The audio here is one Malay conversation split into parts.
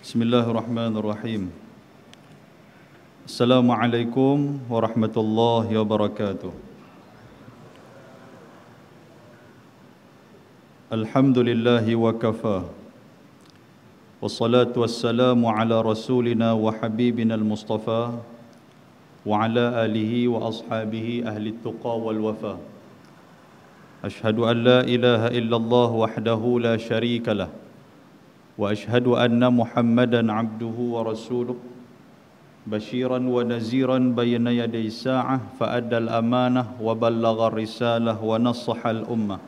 بسم الله الرحمن الرحيم السلام عليكم ورحمة الله وبركاته الحمد لله وكفى والصلاة والسلام على رسولنا وحبيبنا المصطفى وعلى آله وأصحابه أهل التقى والوفاء أشهد أن لا إله إلا الله وحده لا شريك له واشهد ان محمدا عبده ورسوله بشيرا ونذيرا بين يدي الساعه فادى الامانه وبلغ الرساله ونصح الامه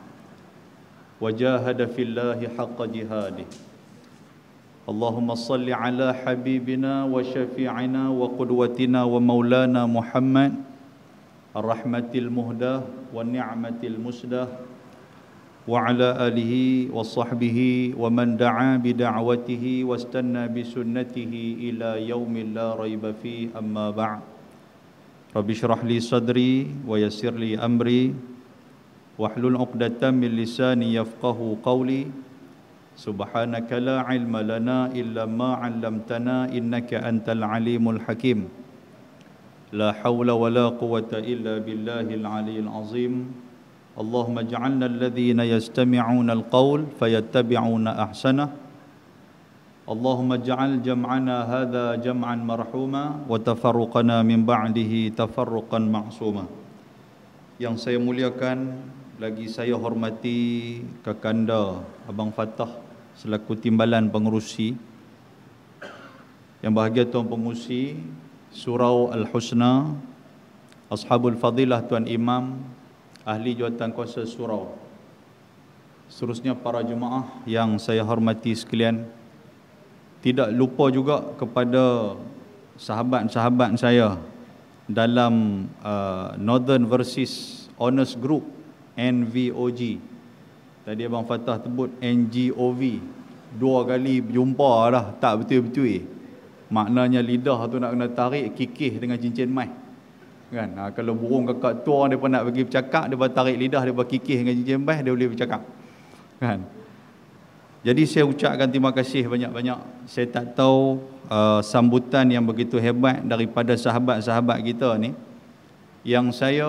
وجاهد في الله حق جهاده اللهم صل على حبيبنا وشفيعنا وقدوتنا ومولانا محمد الرحمه المهداه والنعمه المسداه وعلى آله وصحبه ومن دعا بدعوته واستنى بسنته إلى يوم لا ريب فيه أما بعد رب اشرح لي صدري ويسر لي أمري واحلل عقدة من لساني يفقه قولي سبحانك لا علم لنا إلا ما علمتنا إنك أنت العليم الحكيم لا حول ولا قوة إلا بالله العلي العظيم اللهم اجعلنا الذين يستمعون القول فيتبعون Allahumma اللهم اجعل جمعنا هذا جمعا مرحوما وتفرقنا min بعده تفرقا معصوما yang saya muliakan lagi saya hormati kakanda abang Fatah selaku timbalan pengerusi yang bahagia tuan pengerusi surau al-husna ashabul fadilah tuan imam ahli jawatan kuasa surau. Seterusnya para jemaah yang saya hormati sekalian, tidak lupa juga kepada sahabat-sahabat saya dalam uh, Northern Versus Honest Group NVOG. Tadi Abang Fatah sebut NGOV. Dua kali jumpa lah, tak betul-betul. Maknanya lidah tu nak kena tarik kikih dengan cincin mai kan ha, kalau burung kakak tua dia pun nak pergi bercakap dia tarik lidah dia kikih dengan jinjin bas dia boleh bercakap kan jadi saya ucapkan terima kasih banyak-banyak saya tak tahu uh, sambutan yang begitu hebat daripada sahabat-sahabat kita ni yang saya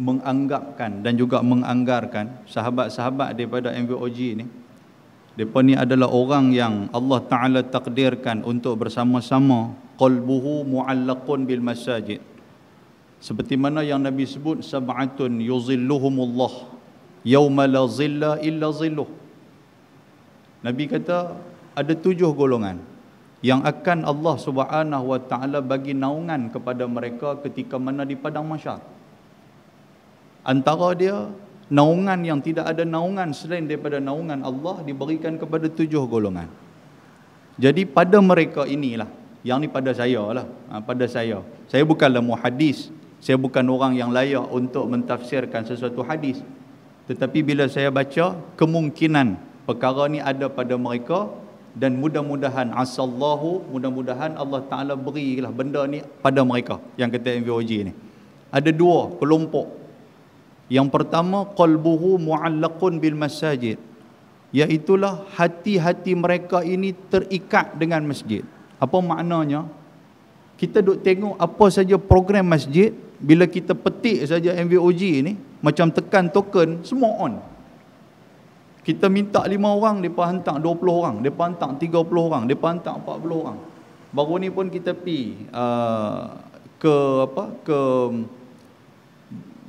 menganggapkan dan juga menganggarkan sahabat-sahabat daripada MVOG ni depa ni adalah orang yang Allah Taala takdirkan untuk bersama-sama qalbuhu muallaqun bil masajid seperti mana yang Nabi sebut sab'atun yuzilluhumullah yauma la zilla illa zilluh. Nabi kata ada tujuh golongan yang akan Allah Subhanahu wa taala bagi naungan kepada mereka ketika mana di padang mahsyar. Antara dia naungan yang tidak ada naungan selain daripada naungan Allah diberikan kepada tujuh golongan. Jadi pada mereka inilah yang ni pada saya lah, ha, pada saya. Saya bukanlah muhadis. Saya bukan orang yang layak untuk mentafsirkan sesuatu hadis. Tetapi bila saya baca, kemungkinan perkara ni ada pada mereka dan mudah-mudahan asallahu, mudah-mudahan Allah Ta'ala berilah benda ni pada mereka yang kata MVOG ni. Ada dua kelompok. Yang pertama, qalbuhu mu'allakun bil masjid. Iaitulah hati-hati mereka ini terikat dengan masjid. Apa maknanya? Kita duk tengok apa saja program masjid, bila kita petik saja MVOG ni macam tekan token semua on kita minta 5 orang depa hantar 20 orang depa hantar 30 orang depa hantar 40 orang baru ni pun kita pi uh, ke apa ke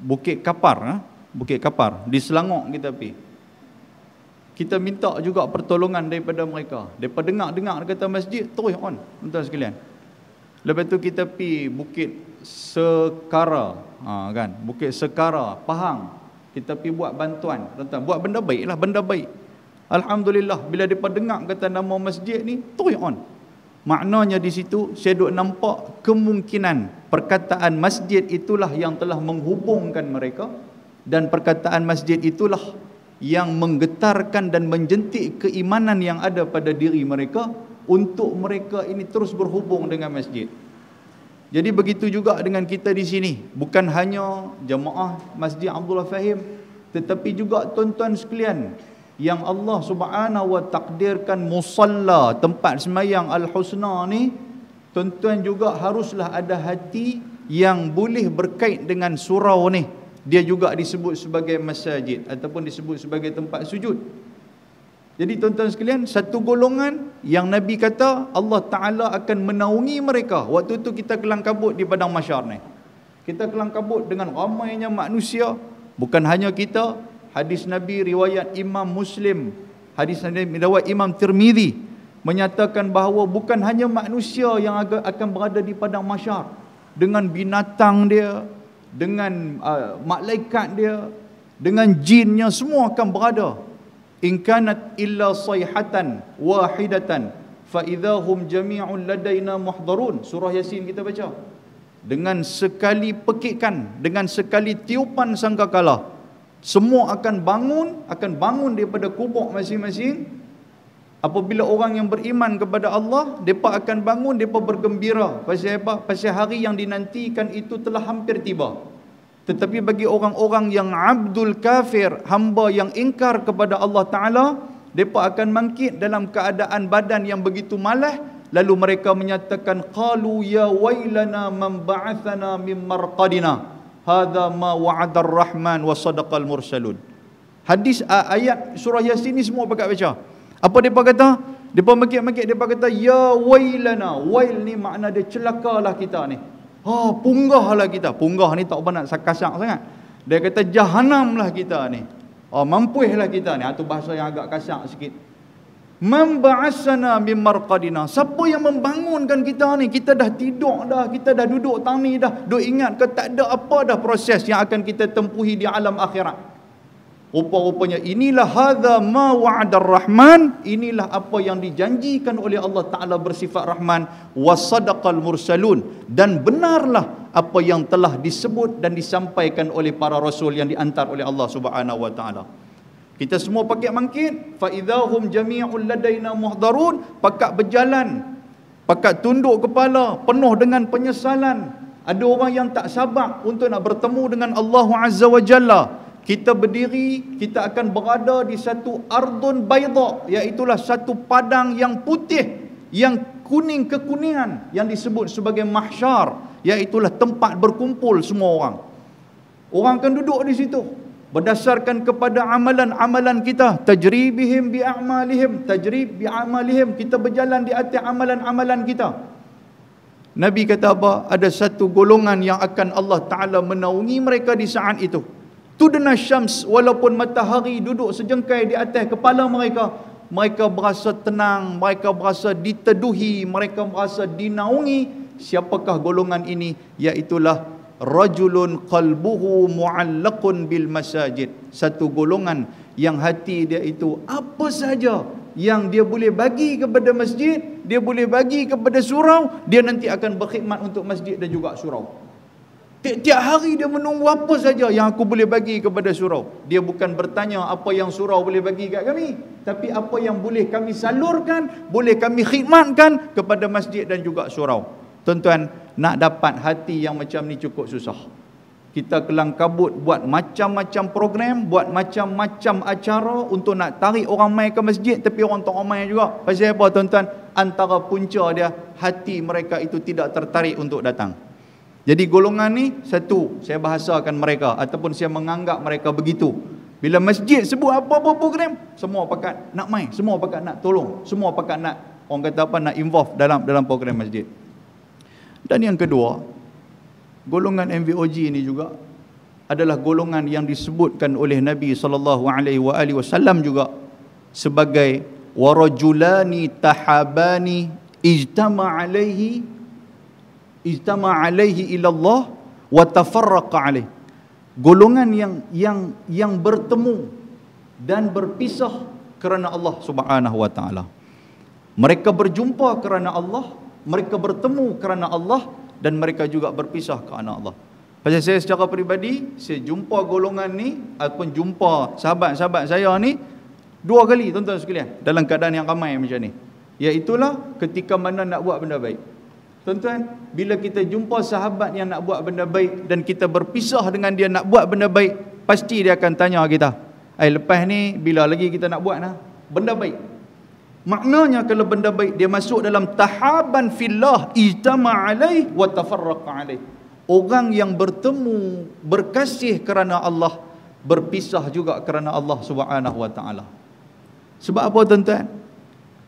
Bukit Kapar ha? Bukit Kapar di Selangor kita pi kita minta juga pertolongan daripada mereka depa dengar-dengar kata masjid terus on tuan sekalian lepas tu kita pi Bukit Sekara ha, kan? Bukit Sekara, Pahang Kita pergi buat bantuan tuan Buat benda baik lah, benda baik Alhamdulillah, bila mereka dengar kata nama masjid ni tui on Maknanya di situ, saya duk nampak Kemungkinan perkataan masjid itulah Yang telah menghubungkan mereka Dan perkataan masjid itulah Yang menggetarkan dan menjentik keimanan yang ada pada diri mereka untuk mereka ini terus berhubung dengan masjid. Jadi begitu juga dengan kita di sini. Bukan hanya jemaah Masjid Abdullah Fahim. Tetapi juga tuan-tuan sekalian. Yang Allah subhanahu wa takdirkan musalla tempat semayang Al-Husna ni. Tuan-tuan juga haruslah ada hati yang boleh berkait dengan surau ni. Dia juga disebut sebagai masjid ataupun disebut sebagai tempat sujud. Jadi tuan-tuan sekalian, satu golongan yang Nabi kata Allah Ta'ala akan menaungi mereka. Waktu tu kita kelang kabut di padang masyar ni. Kita kelang kabut dengan ramainya manusia. Bukan hanya kita. Hadis Nabi riwayat Imam Muslim. Hadis Nabi riwayat Imam Tirmidhi. Menyatakan bahawa bukan hanya manusia yang akan berada di padang masyar. Dengan binatang dia. Dengan uh, malaikat dia. Dengan jinnya semua akan berada in kanat illa sayhatan wahidatan fa idahum jami'un ladaina muhdarun surah yasin kita baca dengan sekali pekikan, dengan sekali tiupan sangkakala semua akan bangun akan bangun daripada kubur masing-masing apabila orang yang beriman kepada Allah depa akan bangun depa bergembira pasal apa pasal hari yang dinantikan itu telah hampir tiba tetapi bagi orang-orang yang abdul kafir, hamba yang ingkar kepada Allah Ta'ala, mereka akan mangkit dalam keadaan badan yang begitu malah, lalu mereka menyatakan, Qalu ya wailana man ba'athana min marqadina. Hada ma wa'adar rahman wa sadaqal mursalun. Hadis ayat surah Yasin ni semua pakat baca. Apa mereka kata? Mereka mangkit-mangkit, mereka kata, Ya wailana. Wail ni makna dia celakalah kita ni. Oh, ha, punggahlah kita. Punggah ni tak pernah nak kasak sangat. Dia kata jahanamlah kita ni. Oh, ha, mampuihlah kita ni. Itu bahasa yang agak kasak sikit. Memba'asana bimarqadina. Siapa yang membangunkan kita ni? Kita dah tidur dah. Kita dah duduk tani dah. Duk ingat ke tak ada apa dah proses yang akan kita tempuhi di alam akhirat. Rupa-rupanya inilah hadza ma wa'adar rahman, inilah apa yang dijanjikan oleh Allah Taala bersifat rahman wasadaqal mursalun dan benarlah apa yang telah disebut dan disampaikan oleh para rasul yang diantar oleh Allah Subhanahu wa taala. Kita semua pakai mangkit fa idahum jami'ul ladaina muhdarun Pakak berjalan pakak tunduk kepala penuh dengan penyesalan ada orang yang tak sabar untuk nak bertemu dengan Allah Azza wa Jalla kita berdiri kita akan berada di satu ardun baydha iaitulah satu padang yang putih yang kuning kekuningan yang disebut sebagai mahsyar iaitulah tempat berkumpul semua orang orang akan duduk di situ berdasarkan kepada amalan-amalan kita tajribihim bi amalihim tajrib bi amalihim kita berjalan di atas amalan-amalan kita Nabi kata apa ada satu golongan yang akan Allah taala menaungi mereka di saat itu tudna syams walaupun matahari duduk sejengkai di atas kepala mereka mereka berasa tenang mereka berasa diteduhi mereka berasa dinaungi siapakah golongan ini iaitulah rajulun qalbuhu muallaqun bil masajid satu golongan yang hati dia itu apa saja yang dia boleh bagi kepada masjid dia boleh bagi kepada surau dia nanti akan berkhidmat untuk masjid dan juga surau Tiap hari dia menunggu apa saja yang aku boleh bagi kepada surau. Dia bukan bertanya apa yang surau boleh bagi kat kami. Tapi apa yang boleh kami salurkan, boleh kami khidmatkan kepada masjid dan juga surau. Tuan-tuan, nak dapat hati yang macam ni cukup susah. Kita kelang kabut buat macam-macam program, buat macam-macam acara untuk nak tarik orang main ke masjid tapi orang tak main juga. Pasal apa tuan-tuan? Antara punca dia, hati mereka itu tidak tertarik untuk datang. Jadi golongan ni satu saya bahasakan mereka ataupun saya menganggap mereka begitu. Bila masjid sebut apa-apa program, semua pakat nak main, semua pakat nak tolong, semua pakat nak orang kata apa nak involve dalam dalam program masjid. Dan yang kedua, golongan MVOG ini juga adalah golongan yang disebutkan oleh Nabi sallallahu alaihi wasallam juga sebagai warajulani tahabani ijtama alaihi ijtama alaihi ilallah wa tafarraqa alaihi golongan yang yang yang bertemu dan berpisah kerana Allah Subhanahu wa taala mereka berjumpa kerana Allah mereka bertemu kerana Allah dan mereka juga berpisah kerana Allah pasal saya secara peribadi saya jumpa golongan ni ataupun jumpa sahabat-sahabat saya ni dua kali tuan-tuan sekalian dalam keadaan yang ramai macam ni iaitu ketika mana nak buat benda baik Tuan-tuan, bila kita jumpa sahabat yang nak buat benda baik dan kita berpisah dengan dia nak buat benda baik, pasti dia akan tanya kita, "Ai eh, lepas ni bila lagi kita nak buat nah benda baik?" Maknanya kalau benda baik dia masuk dalam tahaban fillah ijtama alaih wa tafarraqa alaih. Orang yang bertemu berkasih kerana Allah berpisah juga kerana Allah Subhanahu wa taala. Sebab apa tuan-tuan?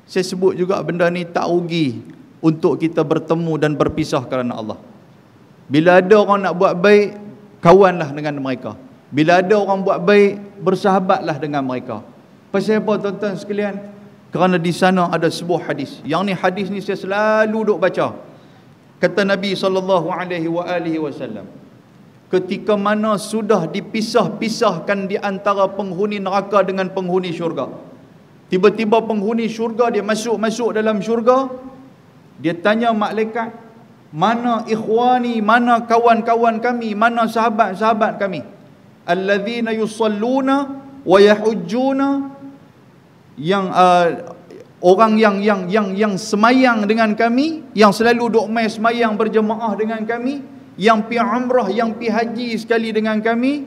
Saya sebut juga benda ni tak rugi untuk kita bertemu dan berpisah kerana Allah. Bila ada orang nak buat baik, kawanlah dengan mereka. Bila ada orang buat baik, bersahabatlah dengan mereka. Pasal apa tuan-tuan sekalian? Kerana di sana ada sebuah hadis. Yang ni hadis ni saya selalu duk baca. Kata Nabi sallallahu alaihi wasallam, ketika mana sudah dipisah-pisahkan di antara penghuni neraka dengan penghuni syurga. Tiba-tiba penghuni syurga dia masuk-masuk dalam syurga, dia tanya malaikat, mana ikhwani, mana kawan-kawan kami, mana sahabat-sahabat kami? Alladzina yusalluna wa yahujjuna yang uh, orang yang yang yang yang semayang dengan kami, yang selalu duk mai semayang berjemaah dengan kami, yang pi umrah, yang pi haji sekali dengan kami,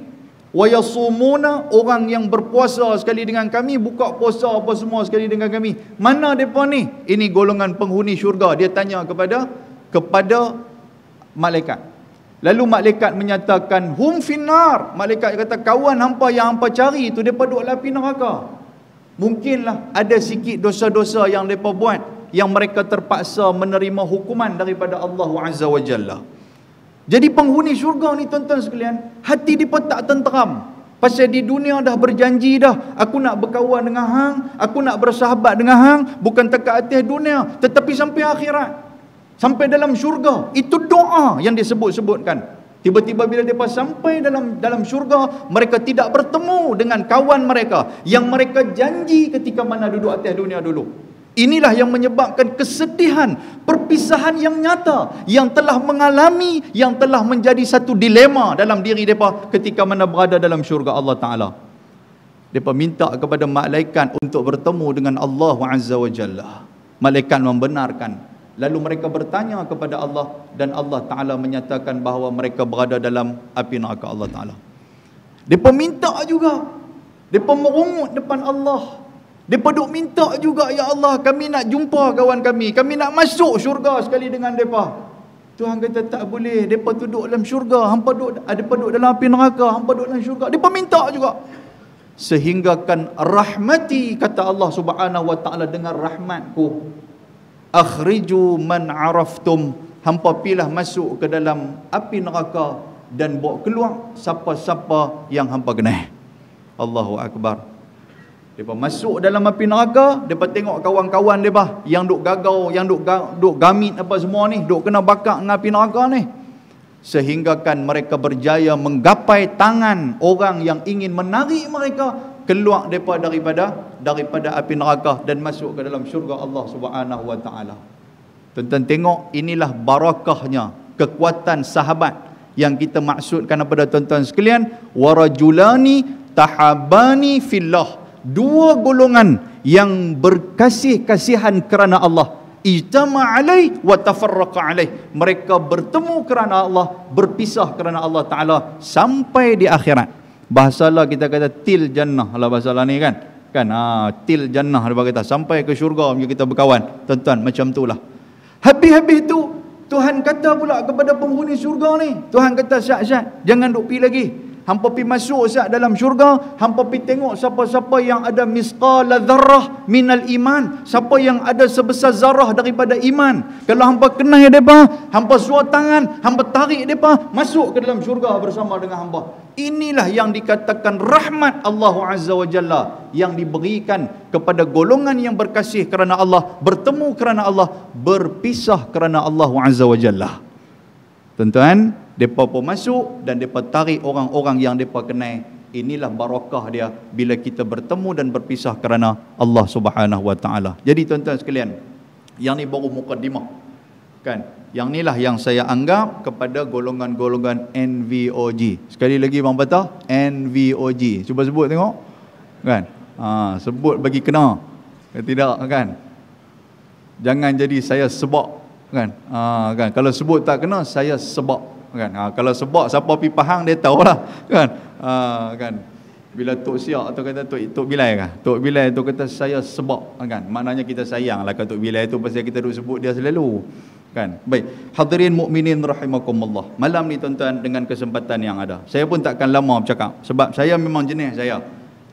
wa yasumuna orang yang berpuasa sekali dengan kami buka puasa apa semua sekali dengan kami mana depa ni ini golongan penghuni syurga dia tanya kepada kepada malaikat lalu malaikat menyatakan hum finnar malaikat kata kawan hampa yang hampa cari itu depa duduk dalam api neraka mungkinlah ada sikit dosa-dosa yang depa buat yang mereka terpaksa menerima hukuman daripada Allah Azza Wajalla. Jadi penghuni syurga ni tuan-tuan sekalian, hati dia tak tenteram. Pasal di dunia dah berjanji dah, aku nak berkawan dengan hang, aku nak bersahabat dengan hang, bukan tekat atas dunia, tetapi sampai akhirat. Sampai dalam syurga, itu doa yang disebut-sebutkan. Tiba-tiba bila mereka sampai dalam dalam syurga, mereka tidak bertemu dengan kawan mereka yang mereka janji ketika mana duduk atas dunia dulu. Inilah yang menyebabkan kesedihan, perpisahan yang nyata yang telah mengalami, yang telah menjadi satu dilema dalam diri mereka ketika mana berada dalam syurga Allah Ta'ala. Mereka minta kepada malaikat untuk bertemu dengan Allah Azza wa Jalla. Malaikat membenarkan. Lalu mereka bertanya kepada Allah dan Allah Ta'ala menyatakan bahawa mereka berada dalam api neraka Allah Ta'ala. Mereka minta juga. Mereka merungut depan Allah. Mereka duk minta juga, Ya Allah, kami nak jumpa kawan kami. Kami nak masuk syurga sekali dengan mereka. Tuhan kata, tak boleh. Mereka tu duduk dalam syurga. Hampa duduk, ada ah, duduk dalam api neraka. Hampa duduk dalam syurga. Mereka minta juga. Sehinggakan rahmati, kata Allah subhanahu wa ta'ala dengan rahmatku. Akhriju man araftum. Hampa pilah masuk ke dalam api neraka dan bawa keluar siapa-siapa yang hampa kenal. Allahu Akbar. Depa masuk dalam api neraka, depa tengok kawan-kawan depa yang duk gagau, yang duk ga, duk gamit apa semua ni, duk kena bakar dengan api neraka ni. Sehinggakan mereka berjaya menggapai tangan orang yang ingin menarik mereka keluar depa daripada daripada api neraka dan masuk ke dalam syurga Allah Subhanahu wa taala. Tonton tengok inilah barakahnya kekuatan sahabat yang kita maksudkan kepada tuan-tuan sekalian warajulani tahabani fillah dua golongan yang berkasih kasihan kerana Allah ijtama alai wa tafarraqa alai mereka bertemu kerana Allah berpisah kerana Allah taala sampai di akhirat bahasalah kita kata til jannah lah bahasalah ni kan kan ha, til jannah dia kata sampai ke syurga punya kita berkawan tuan-tuan macam itulah habis-habis tu Tuhan kata pula kepada penghuni syurga ni Tuhan kata syak-syak jangan duk pergi lagi Hampa pergi masuk sah dalam syurga. Hampa pergi tengok siapa-siapa yang ada misqala zarah minal iman. Siapa yang ada sebesar zarah daripada iman. Kalau hampa kenal mereka, hampa suar tangan, hampa tarik mereka, masuk ke dalam syurga bersama dengan hampa. Inilah yang dikatakan rahmat Allah Azza wa Jalla yang diberikan kepada golongan yang berkasih kerana Allah, bertemu kerana Allah, berpisah kerana Allah Azza wa Jalla. Tuan-tuan, Depa pun masuk dan mereka tarik orang-orang yang mereka kenal. Inilah barakah dia bila kita bertemu dan berpisah kerana Allah Subhanahu Wa Taala. Jadi tuan-tuan sekalian, yang ni baru mukadimah. Kan? Yang inilah yang saya anggap kepada golongan-golongan NVOG. Sekali lagi bang patah, NVOG. Cuba sebut tengok. Kan? Ha, sebut bagi kena. Ya, tidak kan? Jangan jadi saya sebab kan? Ha, kan? Kalau sebut tak kena, saya sebab kan ha, kalau sebab siapa pergi pahang dia lah kan ha, kan bila tok siak tu kata tok tok bilai kan tok bilai tu kata saya sebab kan maknanya kita sayang lah kata tok bilai tu pasal kita duk sebut dia selalu kan baik hadirin mukminin rahimakumullah malam ni tuan-tuan dengan kesempatan yang ada saya pun takkan lama bercakap sebab saya memang jenis saya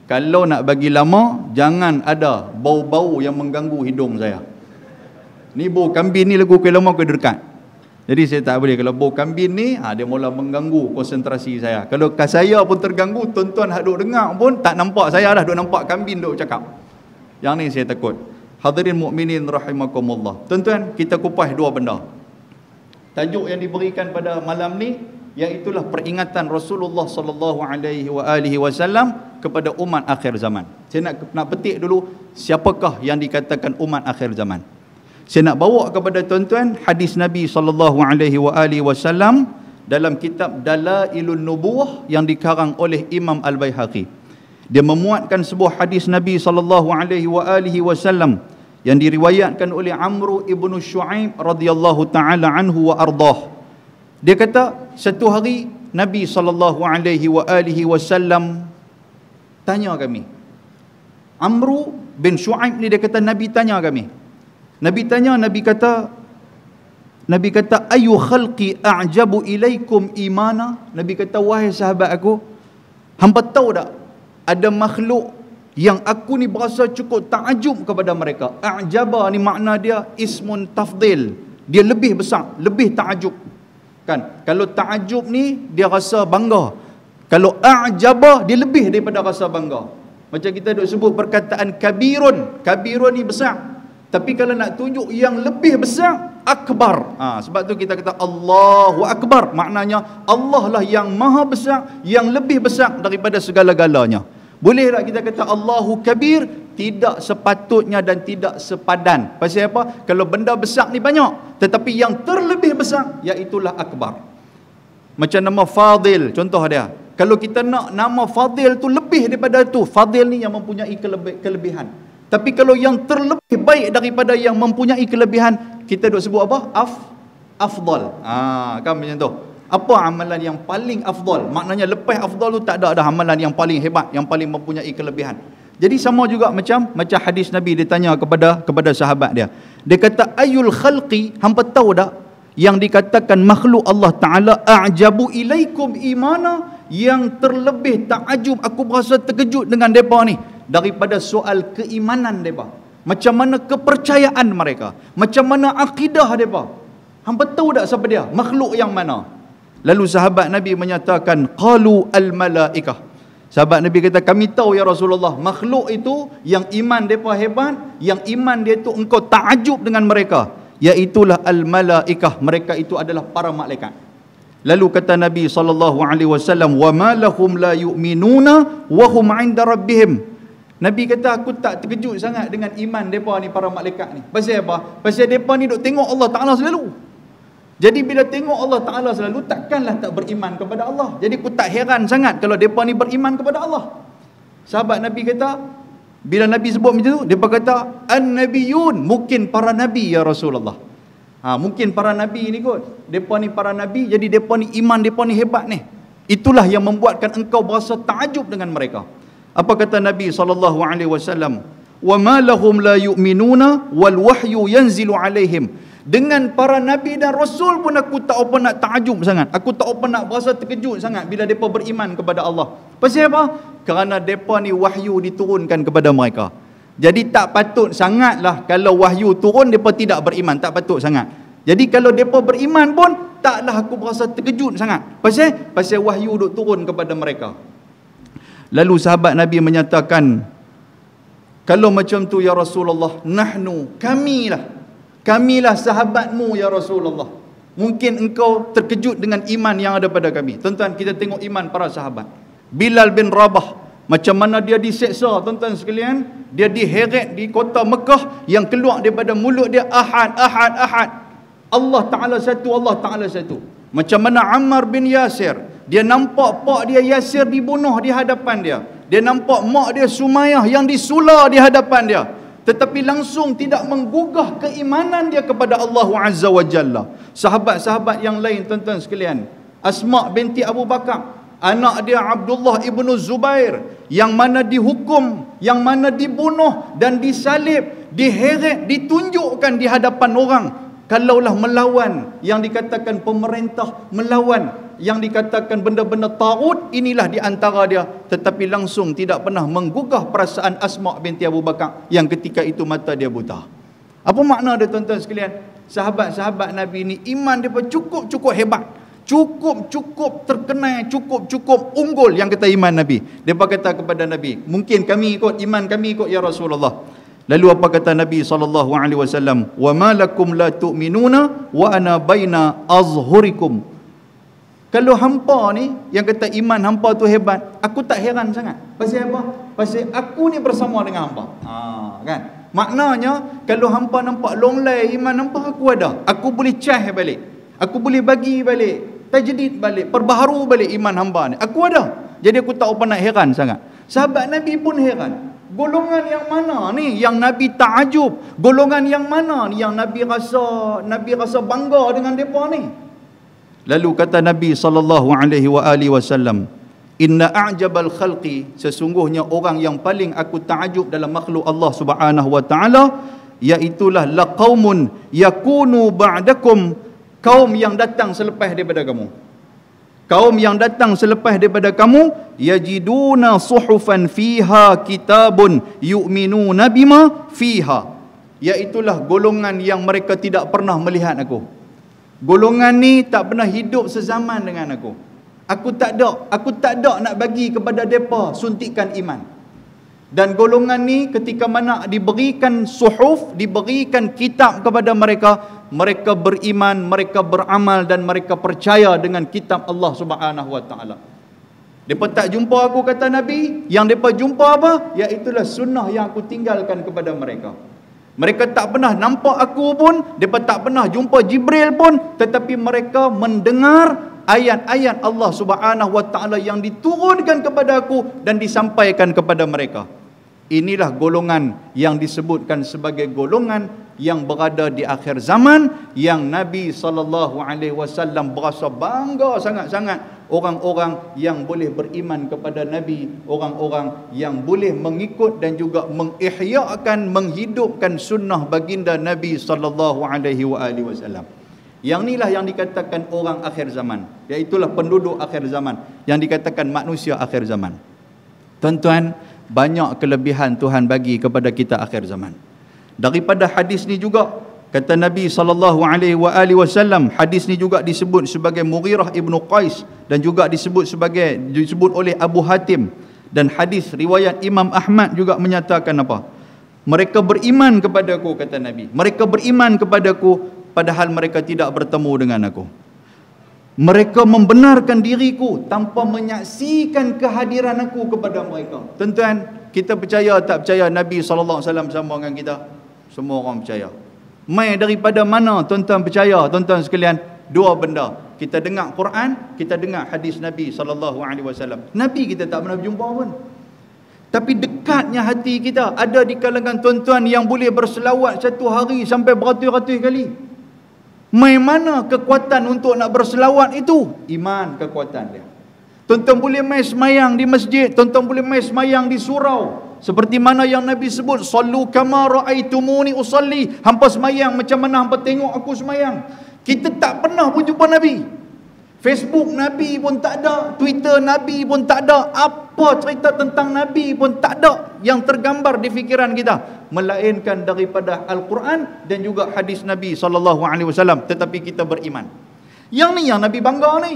kalau nak bagi lama jangan ada bau-bau yang mengganggu hidung saya ni bau kambing ni lagu ke lama ke dekat jadi saya tak boleh kalau bau kambin ni ha, dia mula mengganggu konsentrasi saya. Kalau kas saya pun terganggu, tuan-tuan hak duk dengar pun tak nampak saya dah duk nampak kambin duk cakap. Yang ni saya takut. Hadirin mukminin rahimakumullah. Tuan-tuan, kita kupas dua benda. Tajuk yang diberikan pada malam ni iaitu peringatan Rasulullah sallallahu alaihi wasallam kepada umat akhir zaman. Saya nak nak petik dulu siapakah yang dikatakan umat akhir zaman. Saya nak bawa kepada tuan-tuan hadis Nabi sallallahu alaihi wa alihi wasallam dalam kitab Dalailun Nubuwah yang dikarang oleh Imam Al-Baihaqi. Dia memuatkan sebuah hadis Nabi sallallahu alaihi wa alihi wasallam yang diriwayatkan oleh Amru ibnu Shu'aib radhiyallahu taala anhu wa ardah. Dia kata, satu hari Nabi sallallahu alaihi wa alihi wasallam tanya kami. Amru bin Shu'aib ni dia kata Nabi tanya kami. Nabi tanya, Nabi kata, Nabi kata, ayu khalqi a'jabu ilaikum imana. Nabi kata, wahai sahabat aku, hampa tahu tak ada makhluk yang aku ni berasa cukup ta'ajub kepada mereka. A'jaba ni makna dia ismun tafdil. Dia lebih besar, lebih ta'ajub. Kan? Kalau ta'ajub ni, dia rasa bangga. Kalau a'jaba, dia lebih daripada rasa bangga. Macam kita duk sebut perkataan kabirun. Kabirun ni besar. Tapi kalau nak tunjuk yang lebih besar, akbar. Ha, sebab tu kita kata Allahu akbar. Maknanya Allah lah yang maha besar, yang lebih besar daripada segala-galanya. Boleh tak kita kata Allahu kabir? Tidak sepatutnya dan tidak sepadan. Pasal apa? Kalau benda besar ni banyak. Tetapi yang terlebih besar, iaitulah akbar. Macam nama Fadil, contoh dia. Kalau kita nak nama Fadil tu lebih daripada tu, Fadil ni yang mempunyai kelebi- kelebihan. kelebihan. Tapi kalau yang terlebih baik daripada yang mempunyai kelebihan, kita duk sebut apa? Af, afdal. Ah, kan macam tu. Apa amalan yang paling afdal? Maknanya lepas afdal tu tak ada ada amalan yang paling hebat, yang paling mempunyai kelebihan. Jadi sama juga macam macam hadis Nabi dia tanya kepada kepada sahabat dia. Dia kata ayul khalqi hampa tahu dak yang dikatakan makhluk Allah Ta'ala a'jabu ilaikum imana yang terlebih ta'ajub aku berasa terkejut dengan mereka ni daripada soal keimanan mereka. Macam mana kepercayaan mereka. Macam mana akidah mereka. Hampir tahu tak siapa dia? Makhluk yang mana? Lalu sahabat Nabi menyatakan, Qalu al-malaikah. Sahabat Nabi kata, kami tahu ya Rasulullah, makhluk itu yang iman mereka hebat, yang iman dia itu engkau ta'ajub dengan mereka. Iaitulah al-malaikah. Mereka itu adalah para malaikat. Lalu kata Nabi saw. alaihi wasallam wa malahum la yu'minuna wa hum 'inda rabbihim Nabi kata aku tak terkejut sangat dengan iman mereka ni para malaikat ni. Pasal apa? Pasal mereka ni duk tengok Allah Ta'ala selalu. Jadi bila tengok Allah Ta'ala selalu takkanlah tak beriman kepada Allah. Jadi aku tak heran sangat kalau mereka ni beriman kepada Allah. Sahabat Nabi kata, bila Nabi sebut macam tu, mereka kata, An-Nabiyun, mungkin para Nabi ya Rasulullah. Ha, mungkin para Nabi ni kot. Mereka ni para Nabi, jadi mereka ni iman, mereka ni hebat ni. Itulah yang membuatkan engkau berasa takjub dengan Mereka. Apa kata Nabi sallallahu alaihi wasallam? Wa ma lahum la yu'minuna wal wahyu yanzilu alaihim. Dengan para nabi dan rasul pun aku tak apa nak tajub sangat. Aku tak apa nak berasa terkejut sangat bila depa beriman kepada Allah. Pasal apa? Kerana depa ni wahyu diturunkan kepada mereka. Jadi tak patut sangatlah kalau wahyu turun depa tidak beriman, tak patut sangat. Jadi kalau depa beriman pun taklah aku berasa terkejut sangat. Pasal pasal wahyu duk turun kepada mereka. Lalu sahabat Nabi menyatakan, kalau macam tu ya Rasulullah, nahnu kamilah. Kamilah sahabatmu ya Rasulullah. Mungkin engkau terkejut dengan iman yang ada pada kami. Tuan-tuan, kita tengok iman para sahabat. Bilal bin Rabah, macam mana dia diseksa tuan-tuan sekalian? Dia diheret di kota Mekah yang keluar daripada mulut dia ahad, ahad, ahad. Allah Ta'ala satu, Allah Ta'ala satu. Macam mana Ammar bin Yasir, dia nampak pak dia Yasir dibunuh di hadapan dia. Dia nampak mak dia Sumayah yang disula di hadapan dia. Tetapi langsung tidak menggugah keimanan dia kepada Allah Azza wa Jalla. Sahabat-sahabat yang lain tuan-tuan sekalian. Asma binti Abu Bakar. Anak dia Abdullah ibnu Zubair. Yang mana dihukum. Yang mana dibunuh dan disalib. Diheret, ditunjukkan di hadapan orang. Kalaulah melawan yang dikatakan pemerintah, melawan yang dikatakan benda-benda ta'ud, inilah di antara dia. Tetapi langsung tidak pernah menggugah perasaan Asma' binti Abu Bakar yang ketika itu mata dia buta. Apa makna dia tuan-tuan sekalian? Sahabat-sahabat Nabi ini iman dia cukup-cukup hebat. Cukup-cukup terkenal, cukup-cukup unggul yang kata iman Nabi. Dia kata kepada Nabi, mungkin kami ikut, iman kami ikut ya Rasulullah. Lalu apa kata Nabi sallallahu alaihi wasallam? Wa malakum la tu'minuna wa ana baina azhurikum. Kalau hampa ni yang kata iman hampa tu hebat, aku tak heran sangat. Pasal apa? Pasal aku ni bersama dengan hampa. Ha, kan? Maknanya kalau hampa nampak longlai iman hampa aku ada. Aku boleh cah balik. Aku boleh bagi balik, tajdid balik, perbaharu balik iman hamba ni. Aku ada. Jadi aku tak nak heran sangat. Sahabat Nabi pun heran. Golongan yang mana ni yang Nabi ta'ajub? Golongan yang mana ni yang Nabi rasa Nabi rasa bangga dengan depa ni? Lalu kata Nabi sallallahu alaihi wa alihi wasallam, "Inna a'jabal khalqi sesungguhnya orang yang paling aku ta'ajub dalam makhluk Allah Subhanahu wa taala iaitu lah laqaumun yakunu ba'dakum kaum yang datang selepas daripada kamu." kaum yang datang selepas daripada kamu yajiduna suhufan fiha kitabun yu'minu nabima fiha iaitulah golongan yang mereka tidak pernah melihat aku golongan ni tak pernah hidup sezaman dengan aku aku tak ada aku tak ada nak bagi kepada depa suntikan iman dan golongan ni ketika mana diberikan suhuf, diberikan kitab kepada mereka, mereka beriman, mereka beramal dan mereka percaya dengan kitab Allah Subhanahu Wa Taala. Depa tak jumpa aku kata Nabi, yang depa jumpa apa? Iaitulah sunnah yang aku tinggalkan kepada mereka. Mereka tak pernah nampak aku pun, depa tak pernah jumpa Jibril pun, tetapi mereka mendengar, ayat-ayat Allah Subhanahu wa taala yang diturunkan kepada aku dan disampaikan kepada mereka. Inilah golongan yang disebutkan sebagai golongan yang berada di akhir zaman yang Nabi sallallahu alaihi wasallam berasa bangga sangat-sangat orang-orang yang boleh beriman kepada Nabi, orang-orang yang boleh mengikut dan juga mengihyakan menghidupkan sunnah baginda Nabi sallallahu alaihi wasallam. Yang inilah yang dikatakan orang akhir zaman. Iaitulah penduduk akhir zaman. Yang dikatakan manusia akhir zaman. Tuan-tuan, banyak kelebihan Tuhan bagi kepada kita akhir zaman. Daripada hadis ni juga, kata Nabi sallallahu alaihi wasallam, hadis ni juga disebut sebagai Mughirah ibnu Qais dan juga disebut sebagai disebut oleh Abu Hatim dan hadis riwayat Imam Ahmad juga menyatakan apa? Mereka beriman kepadaku kata Nabi. Mereka beriman kepadaku padahal mereka tidak bertemu dengan aku. Mereka membenarkan diriku tanpa menyaksikan kehadiran aku kepada mereka. Tentuan kita percaya tak percaya Nabi Sallallahu Alaihi Wasallam sama dengan kita? Semua orang percaya. Mai daripada mana tuan-tuan percaya, tuan-tuan sekalian? Dua benda. Kita dengar Quran, kita dengar hadis Nabi Sallallahu Alaihi Wasallam. Nabi kita tak pernah berjumpa pun. Tapi dekatnya hati kita ada di kalangan tuan-tuan yang boleh berselawat satu hari sampai beratus-ratus kali. Main mana kekuatan untuk nak berselawat itu? Iman kekuatan dia. Tonton boleh main semayang di masjid. tonton boleh main semayang di surau. Seperti mana yang Nabi sebut. Salu kamara aitumuni usalli. Hampa semayang. Macam mana hampa tengok aku semayang. Kita tak pernah pun jumpa Nabi. Facebook Nabi pun tak ada, Twitter Nabi pun tak ada, apa cerita tentang Nabi pun tak ada yang tergambar di fikiran kita melainkan daripada Al-Quran dan juga hadis Nabi saw. tetapi kita beriman. Yang ni yang Nabi bangga ni.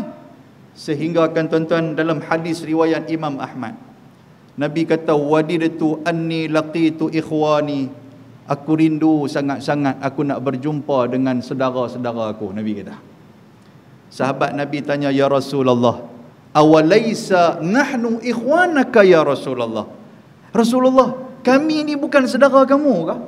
Sehingga kan tuan-tuan dalam hadis riwayat Imam Ahmad Nabi kata wadidtu anni laqitu ikhwani aku rindu sangat-sangat aku nak berjumpa dengan saudara-saudaraku Nabi kata. Sahabat Nabi tanya ya Rasulullah, awalaisa nahnu ikhwanaka ya Rasulullah? Rasulullah, kami ini bukan saudara kamu kah?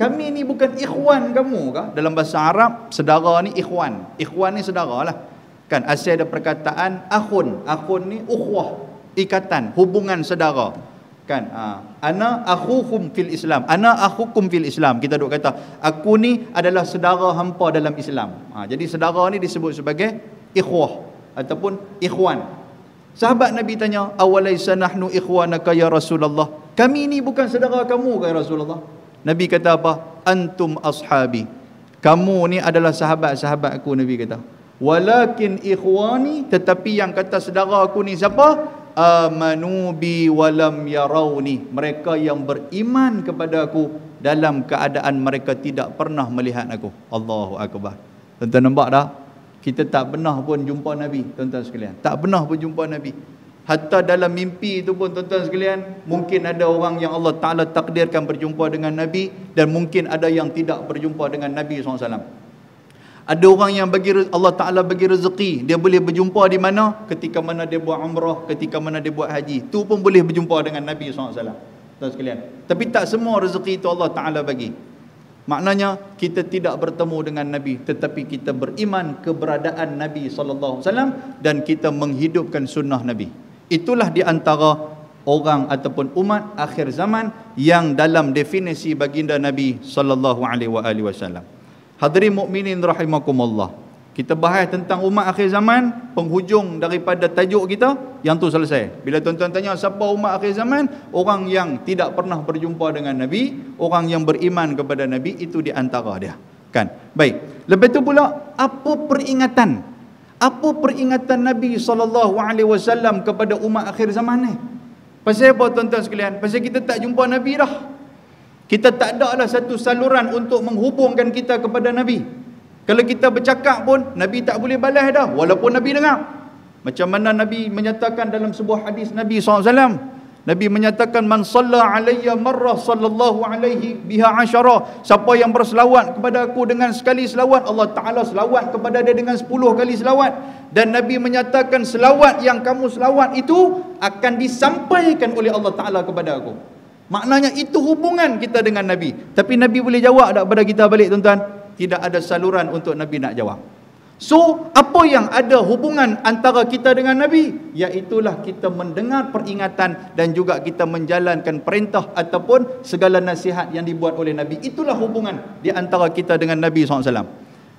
Kami ini bukan ikhwan kamu kah? Dalam bahasa Arab, saudara ni ikhwan. Ikhwan ni saudara Kan asal ada perkataan akhun. Akhun ni ukhwah, ikatan, hubungan saudara kan ha. ana akhukum fil islam ana akhukum fil islam kita duk kata aku ni adalah saudara hampa dalam islam ha. jadi saudara ni disebut sebagai ikhwah ataupun ikhwan sahabat nabi tanya awalaisa nahnu ikhwanaka ya rasulullah kami ni bukan saudara kamu ke ya rasulullah nabi kata apa antum ashabi kamu ni adalah sahabat-sahabat aku nabi kata walakin ikhwani tetapi yang kata saudara aku ni siapa amanubi walam yarawni mereka yang beriman kepada aku dalam keadaan mereka tidak pernah melihat aku Allahu akbar tuan-tuan nampak dah kita tak pernah pun jumpa nabi tuan-tuan sekalian tak pernah pun jumpa nabi hatta dalam mimpi itu pun tuan-tuan sekalian mungkin ada orang yang Allah taala takdirkan berjumpa dengan nabi dan mungkin ada yang tidak berjumpa dengan nabi sallallahu alaihi wasallam ada orang yang bagi Allah Ta'ala bagi rezeki Dia boleh berjumpa di mana? Ketika mana dia buat umrah Ketika mana dia buat haji Tu pun boleh berjumpa dengan Nabi SAW Tuan sekalian Tapi tak semua rezeki itu Allah Ta'ala bagi Maknanya kita tidak bertemu dengan Nabi Tetapi kita beriman keberadaan Nabi SAW Dan kita menghidupkan sunnah Nabi Itulah di antara orang ataupun umat akhir zaman yang dalam definisi baginda Nabi sallallahu alaihi wasallam. Hadri mukminin rahimakumullah. Kita bahas tentang umat akhir zaman, penghujung daripada tajuk kita yang tu selesai. Bila tuan-tuan tanya siapa umat akhir zaman, orang yang tidak pernah berjumpa dengan nabi, orang yang beriman kepada nabi itu di antara dia. Kan? Baik. Lebih tu pula apa peringatan? Apa peringatan Nabi saw kepada umat akhir zaman ni? Pasal apa tuan-tuan sekalian? Pasal kita tak jumpa nabi dah. Kita tak ada lah satu saluran untuk menghubungkan kita kepada Nabi. Kalau kita bercakap pun, Nabi tak boleh balas dah. Walaupun Nabi dengar. Macam mana Nabi menyatakan dalam sebuah hadis Nabi SAW. Nabi menyatakan man salla alayya marrah sallallahu alaihi biha asyara siapa yang berselawat kepada aku dengan sekali selawat Allah Taala selawat kepada dia dengan sepuluh kali selawat dan Nabi menyatakan selawat yang kamu selawat itu akan disampaikan oleh Allah Taala kepada aku Maknanya itu hubungan kita dengan Nabi. Tapi Nabi boleh jawab tak pada kita balik tuan-tuan? Tidak ada saluran untuk Nabi nak jawab. So, apa yang ada hubungan antara kita dengan Nabi? Iaitulah kita mendengar peringatan dan juga kita menjalankan perintah ataupun segala nasihat yang dibuat oleh Nabi. Itulah hubungan di antara kita dengan Nabi SAW.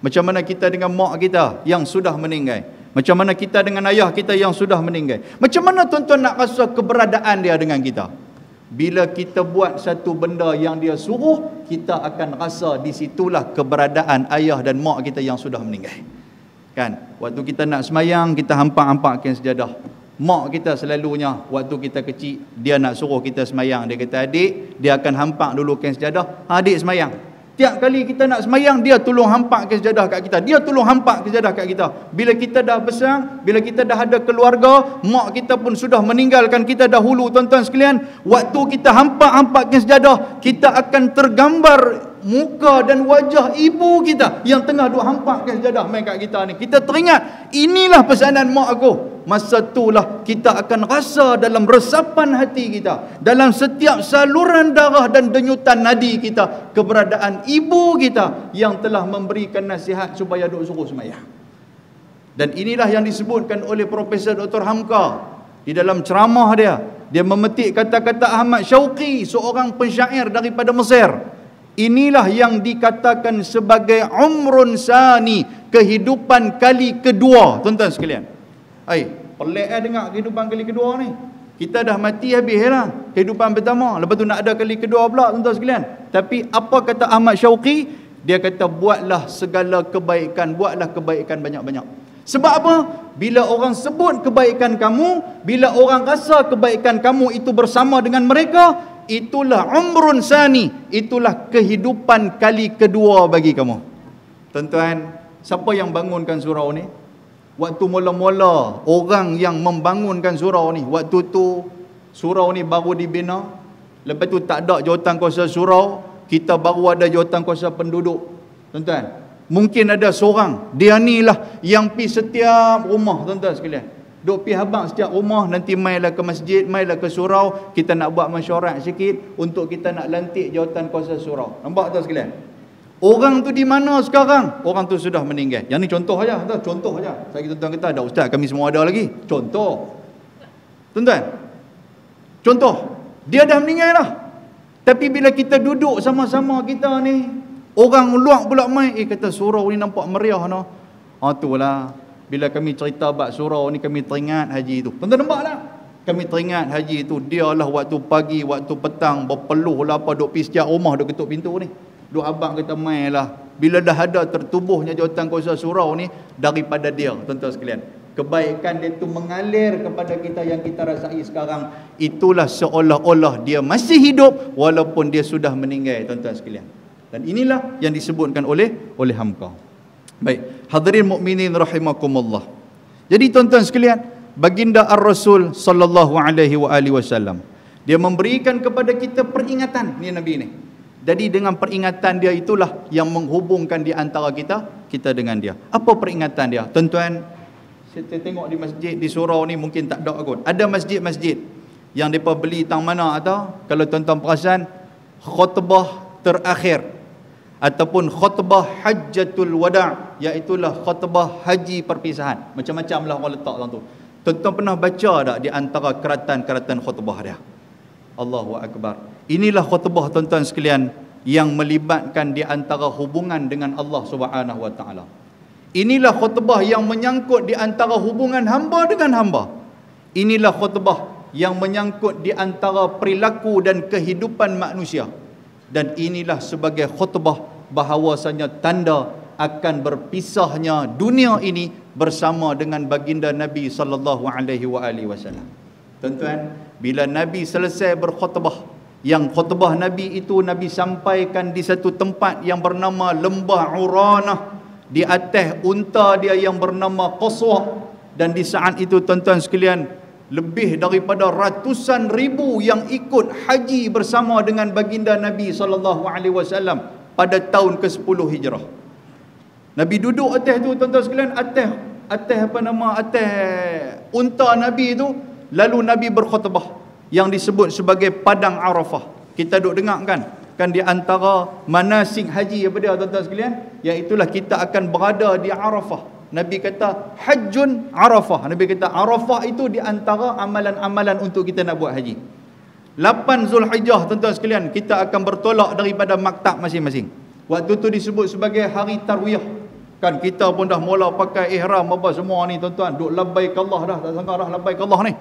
Macam mana kita dengan mak kita yang sudah meninggal. Macam mana kita dengan ayah kita yang sudah meninggal. Macam mana tuan-tuan nak rasa keberadaan dia dengan kita? bila kita buat satu benda yang dia suruh kita akan rasa di situlah keberadaan ayah dan mak kita yang sudah meninggal kan waktu kita nak semayang kita hampak-hampakkan sejadah mak kita selalunya waktu kita kecil dia nak suruh kita semayang dia kata adik dia akan hampak dulu kan sejadah adik semayang Tiap kali kita nak semayang, dia tolong hampak ke sejadah kat kita. Dia tolong hampak ke sejadah kat kita. Bila kita dah besar, bila kita dah ada keluarga, mak kita pun sudah meninggalkan kita dahulu, tuan-tuan sekalian. Waktu kita hampak-hampak ke sejadah, kita akan tergambar muka dan wajah ibu kita yang tengah duk hampakkan jadah main kat kita ni. Kita teringat inilah pesanan mak aku. Masa itulah kita akan rasa dalam resapan hati kita, dalam setiap saluran darah dan denyutan nadi kita keberadaan ibu kita yang telah memberikan nasihat supaya duk suruh semayah. Dan inilah yang disebutkan oleh Profesor Dr. Hamka di dalam ceramah dia. Dia memetik kata-kata Ahmad Syauqi, seorang pensyair daripada Mesir. Inilah yang dikatakan sebagai umrun sani, kehidupan kali kedua. Tuan-tuan sekalian. Ai, pelik eh dengar kehidupan kali kedua ni. Kita dah mati habis lah. Kehidupan pertama. Lepas tu nak ada kali kedua pula tuan-tuan sekalian. Tapi apa kata Ahmad Syauqi? Dia kata buatlah segala kebaikan. Buatlah kebaikan banyak-banyak. Sebab apa? Bila orang sebut kebaikan kamu, bila orang rasa kebaikan kamu itu bersama dengan mereka, itulah umrun sani itulah kehidupan kali kedua bagi kamu tuan-tuan siapa yang bangunkan surau ni waktu mula-mula orang yang membangunkan surau ni waktu tu surau ni baru dibina lepas tu tak ada jawatan kuasa surau kita baru ada jawatan kuasa penduduk tuan-tuan mungkin ada seorang dia ni lah yang pi setiap rumah tuan-tuan sekalian Duk pi habang setiap rumah nanti mailah ke masjid, mailah ke surau, kita nak buat masyarakat sikit untuk kita nak lantik jawatan kuasa surau. Nampak tak sekalian? Orang tu di mana sekarang? Orang tu sudah meninggal. Yang ni contoh aja, contoh aja. Saya kita tuan kita ada ustaz, kami semua ada lagi. Contoh. Tuan-tuan. Contoh. Dia dah meninggal dah. Tapi bila kita duduk sama-sama kita ni, orang luar pula mai, eh kata surau ni nampak meriah noh. Ah, ha tu lah bila kami cerita bab surau ni kami teringat haji tu. Tuan-tuan Kami teringat haji tu dialah waktu pagi, waktu petang berpeluh lah apa duk pergi setiap rumah duk ketuk pintu ni. Duk abang kata main lah. Bila dah ada tertubuhnya jawatan kuasa surau ni daripada dia tuan-tuan sekalian. Kebaikan dia tu mengalir kepada kita yang kita rasai sekarang. Itulah seolah-olah dia masih hidup walaupun dia sudah meninggal tuan-tuan sekalian. Dan inilah yang disebutkan oleh oleh hamka. Baik, hadirin mukminin rahimakumullah. Jadi tuan-tuan sekalian, baginda Ar-Rasul sallallahu alaihi wa alihi wasallam dia memberikan kepada kita peringatan ni Nabi ni. Jadi dengan peringatan dia itulah yang menghubungkan di antara kita kita dengan dia. Apa peringatan dia? Tuan-tuan, saya tengok di masjid di surau ni mungkin tak ada kot. Ada masjid-masjid yang depa beli tang mana atau kalau tuan-tuan perasan khutbah terakhir ataupun khutbah hajjatul wada' iaitu khutbah haji perpisahan macam-macam lah orang letak dalam tu tuan-tuan pernah baca tak di antara keratan-keratan khutbah dia Allahu Akbar inilah khutbah tuan-tuan sekalian yang melibatkan di antara hubungan dengan Allah Subhanahu Wa Taala. Inilah khutbah yang menyangkut di antara hubungan hamba dengan hamba. Inilah khutbah yang menyangkut di antara perilaku dan kehidupan manusia dan inilah sebagai khutbah bahawasanya tanda akan berpisahnya dunia ini bersama dengan baginda Nabi sallallahu alaihi wa alihi wasallam. Tuan-tuan, bila Nabi selesai berkhutbah, yang khutbah Nabi itu Nabi sampaikan di satu tempat yang bernama Lembah Uranah di atas unta dia yang bernama Qaswa dan di saat itu tuan-tuan sekalian lebih daripada ratusan ribu yang ikut haji bersama dengan baginda Nabi sallallahu alaihi wasallam pada tahun ke-10 Hijrah. Nabi duduk atas tu tuan-tuan sekalian atas atas apa nama atas unta Nabi tu lalu Nabi berkhutbah yang disebut sebagai padang Arafah. Kita duk dengar kan? Kan di antara manasik haji apa dia tuan-tuan sekalian? Iaitulah kita akan berada di Arafah Nabi kata hajjun arafah. Nabi kata arafah itu di antara amalan-amalan untuk kita nak buat haji. 8 Zulhijjah tuan-tuan sekalian kita akan bertolak daripada maktab masing-masing. Waktu tu disebut sebagai hari tarwiyah. Kan kita pun dah mula pakai ihram apa semua ni tuan-tuan. Duk labbaik Allah dah tak sangka dah labbaik Allah ni.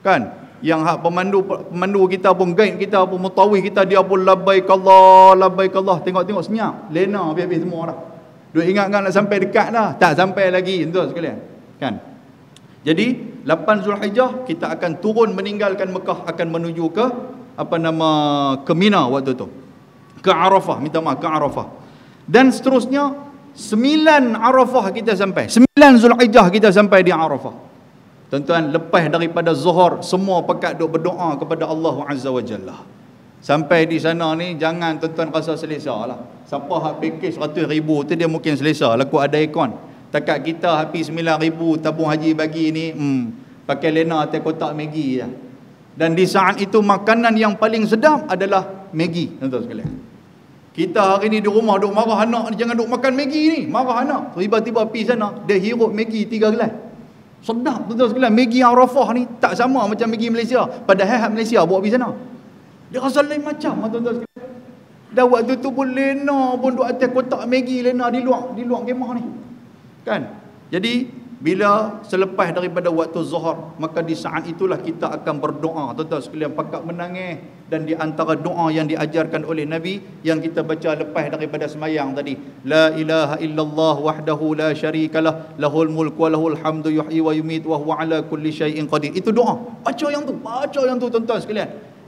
Kan yang hak pemandu pemandu kita pun guide kita pun mutawih kita dia pun labbaik Allah labbaik Allah tengok-tengok senyap lena habis-habis semua dah. Duk ingatkan nak sampai dekat dah. Tak sampai lagi. Tentu sekalian. Kan? Jadi, 8 Zulhijjah kita akan turun meninggalkan Mekah akan menuju ke apa nama ke Mina waktu tu. Ke Arafah, minta maaf, ke Arafah. Dan seterusnya 9 Arafah kita sampai. 9 Zulhijjah kita sampai di Arafah. Tuan-tuan, lepas daripada Zuhur semua pekat duk berdoa kepada Allah Azza wa Jalla. Sampai di sana ni jangan tuan-tuan rasa selesa lah. Siapa hak pakej 100 ribu tu dia mungkin selesa Lekut lah ada ikon Takat kita hapi 9 ribu tabung haji bagi ni hmm, Pakai lena atas kotak Maggi je lah. Dan di saat itu makanan yang paling sedap adalah Maggi Tentu sekalian kita hari ni di rumah duk marah anak ni jangan duk makan Maggi ni. Marah anak. Tiba-tiba pergi sana, dia hirup Maggi tiga gelas. Sedap betul sekali. Maggi Arafah ni tak sama macam Maggi Malaysia. Padahal hak Malaysia buat pergi sana. Dia rasa lain macam tuan-tuan sekalian. Dah waktu tu pun lena pun duduk atas kotak Maggi lena di luar, di luar kemah ni. Kan? Jadi, bila selepas daripada waktu zuhur, maka di saat itulah kita akan berdoa. Tuan-tuan sekalian, pakat menangis dan di antara doa yang diajarkan oleh Nabi yang kita baca lepas daripada semayang tadi la ilaha illallah wahdahu la syarikalah lahul mulku wa lahul hamdu yuhyi wa yumit wa huwa ala kulli syai'in qadir itu doa baca yang tu baca yang tu tuan-tuan sekalian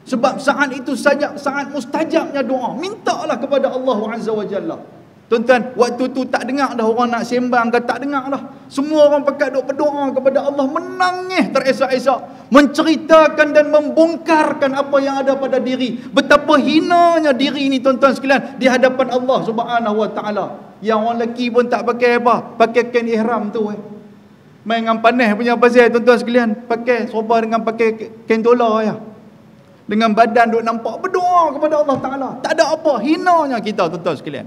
sebab saat itu saja saat mustajabnya doa. Mintalah kepada Allah Azza wa Jalla. Tuan-tuan, waktu tu tak dengar dah orang nak sembang ke tak dengar dah. Semua orang pekat duk berdoa kepada Allah menangis teresak-esak, menceritakan dan membongkarkan apa yang ada pada diri. Betapa hinanya diri ini tuan-tuan sekalian di hadapan Allah Subhanahu Wa Taala. Yang orang lelaki pun tak pakai apa, pakai kain ihram tu eh. Main dengan panas punya pasal tuan-tuan sekalian, pakai serupa dengan pakai kain tolah ya dengan badan duk nampak berdoa kepada Allah Taala. Tak ada apa hinanya kita tuan-tuan sekalian.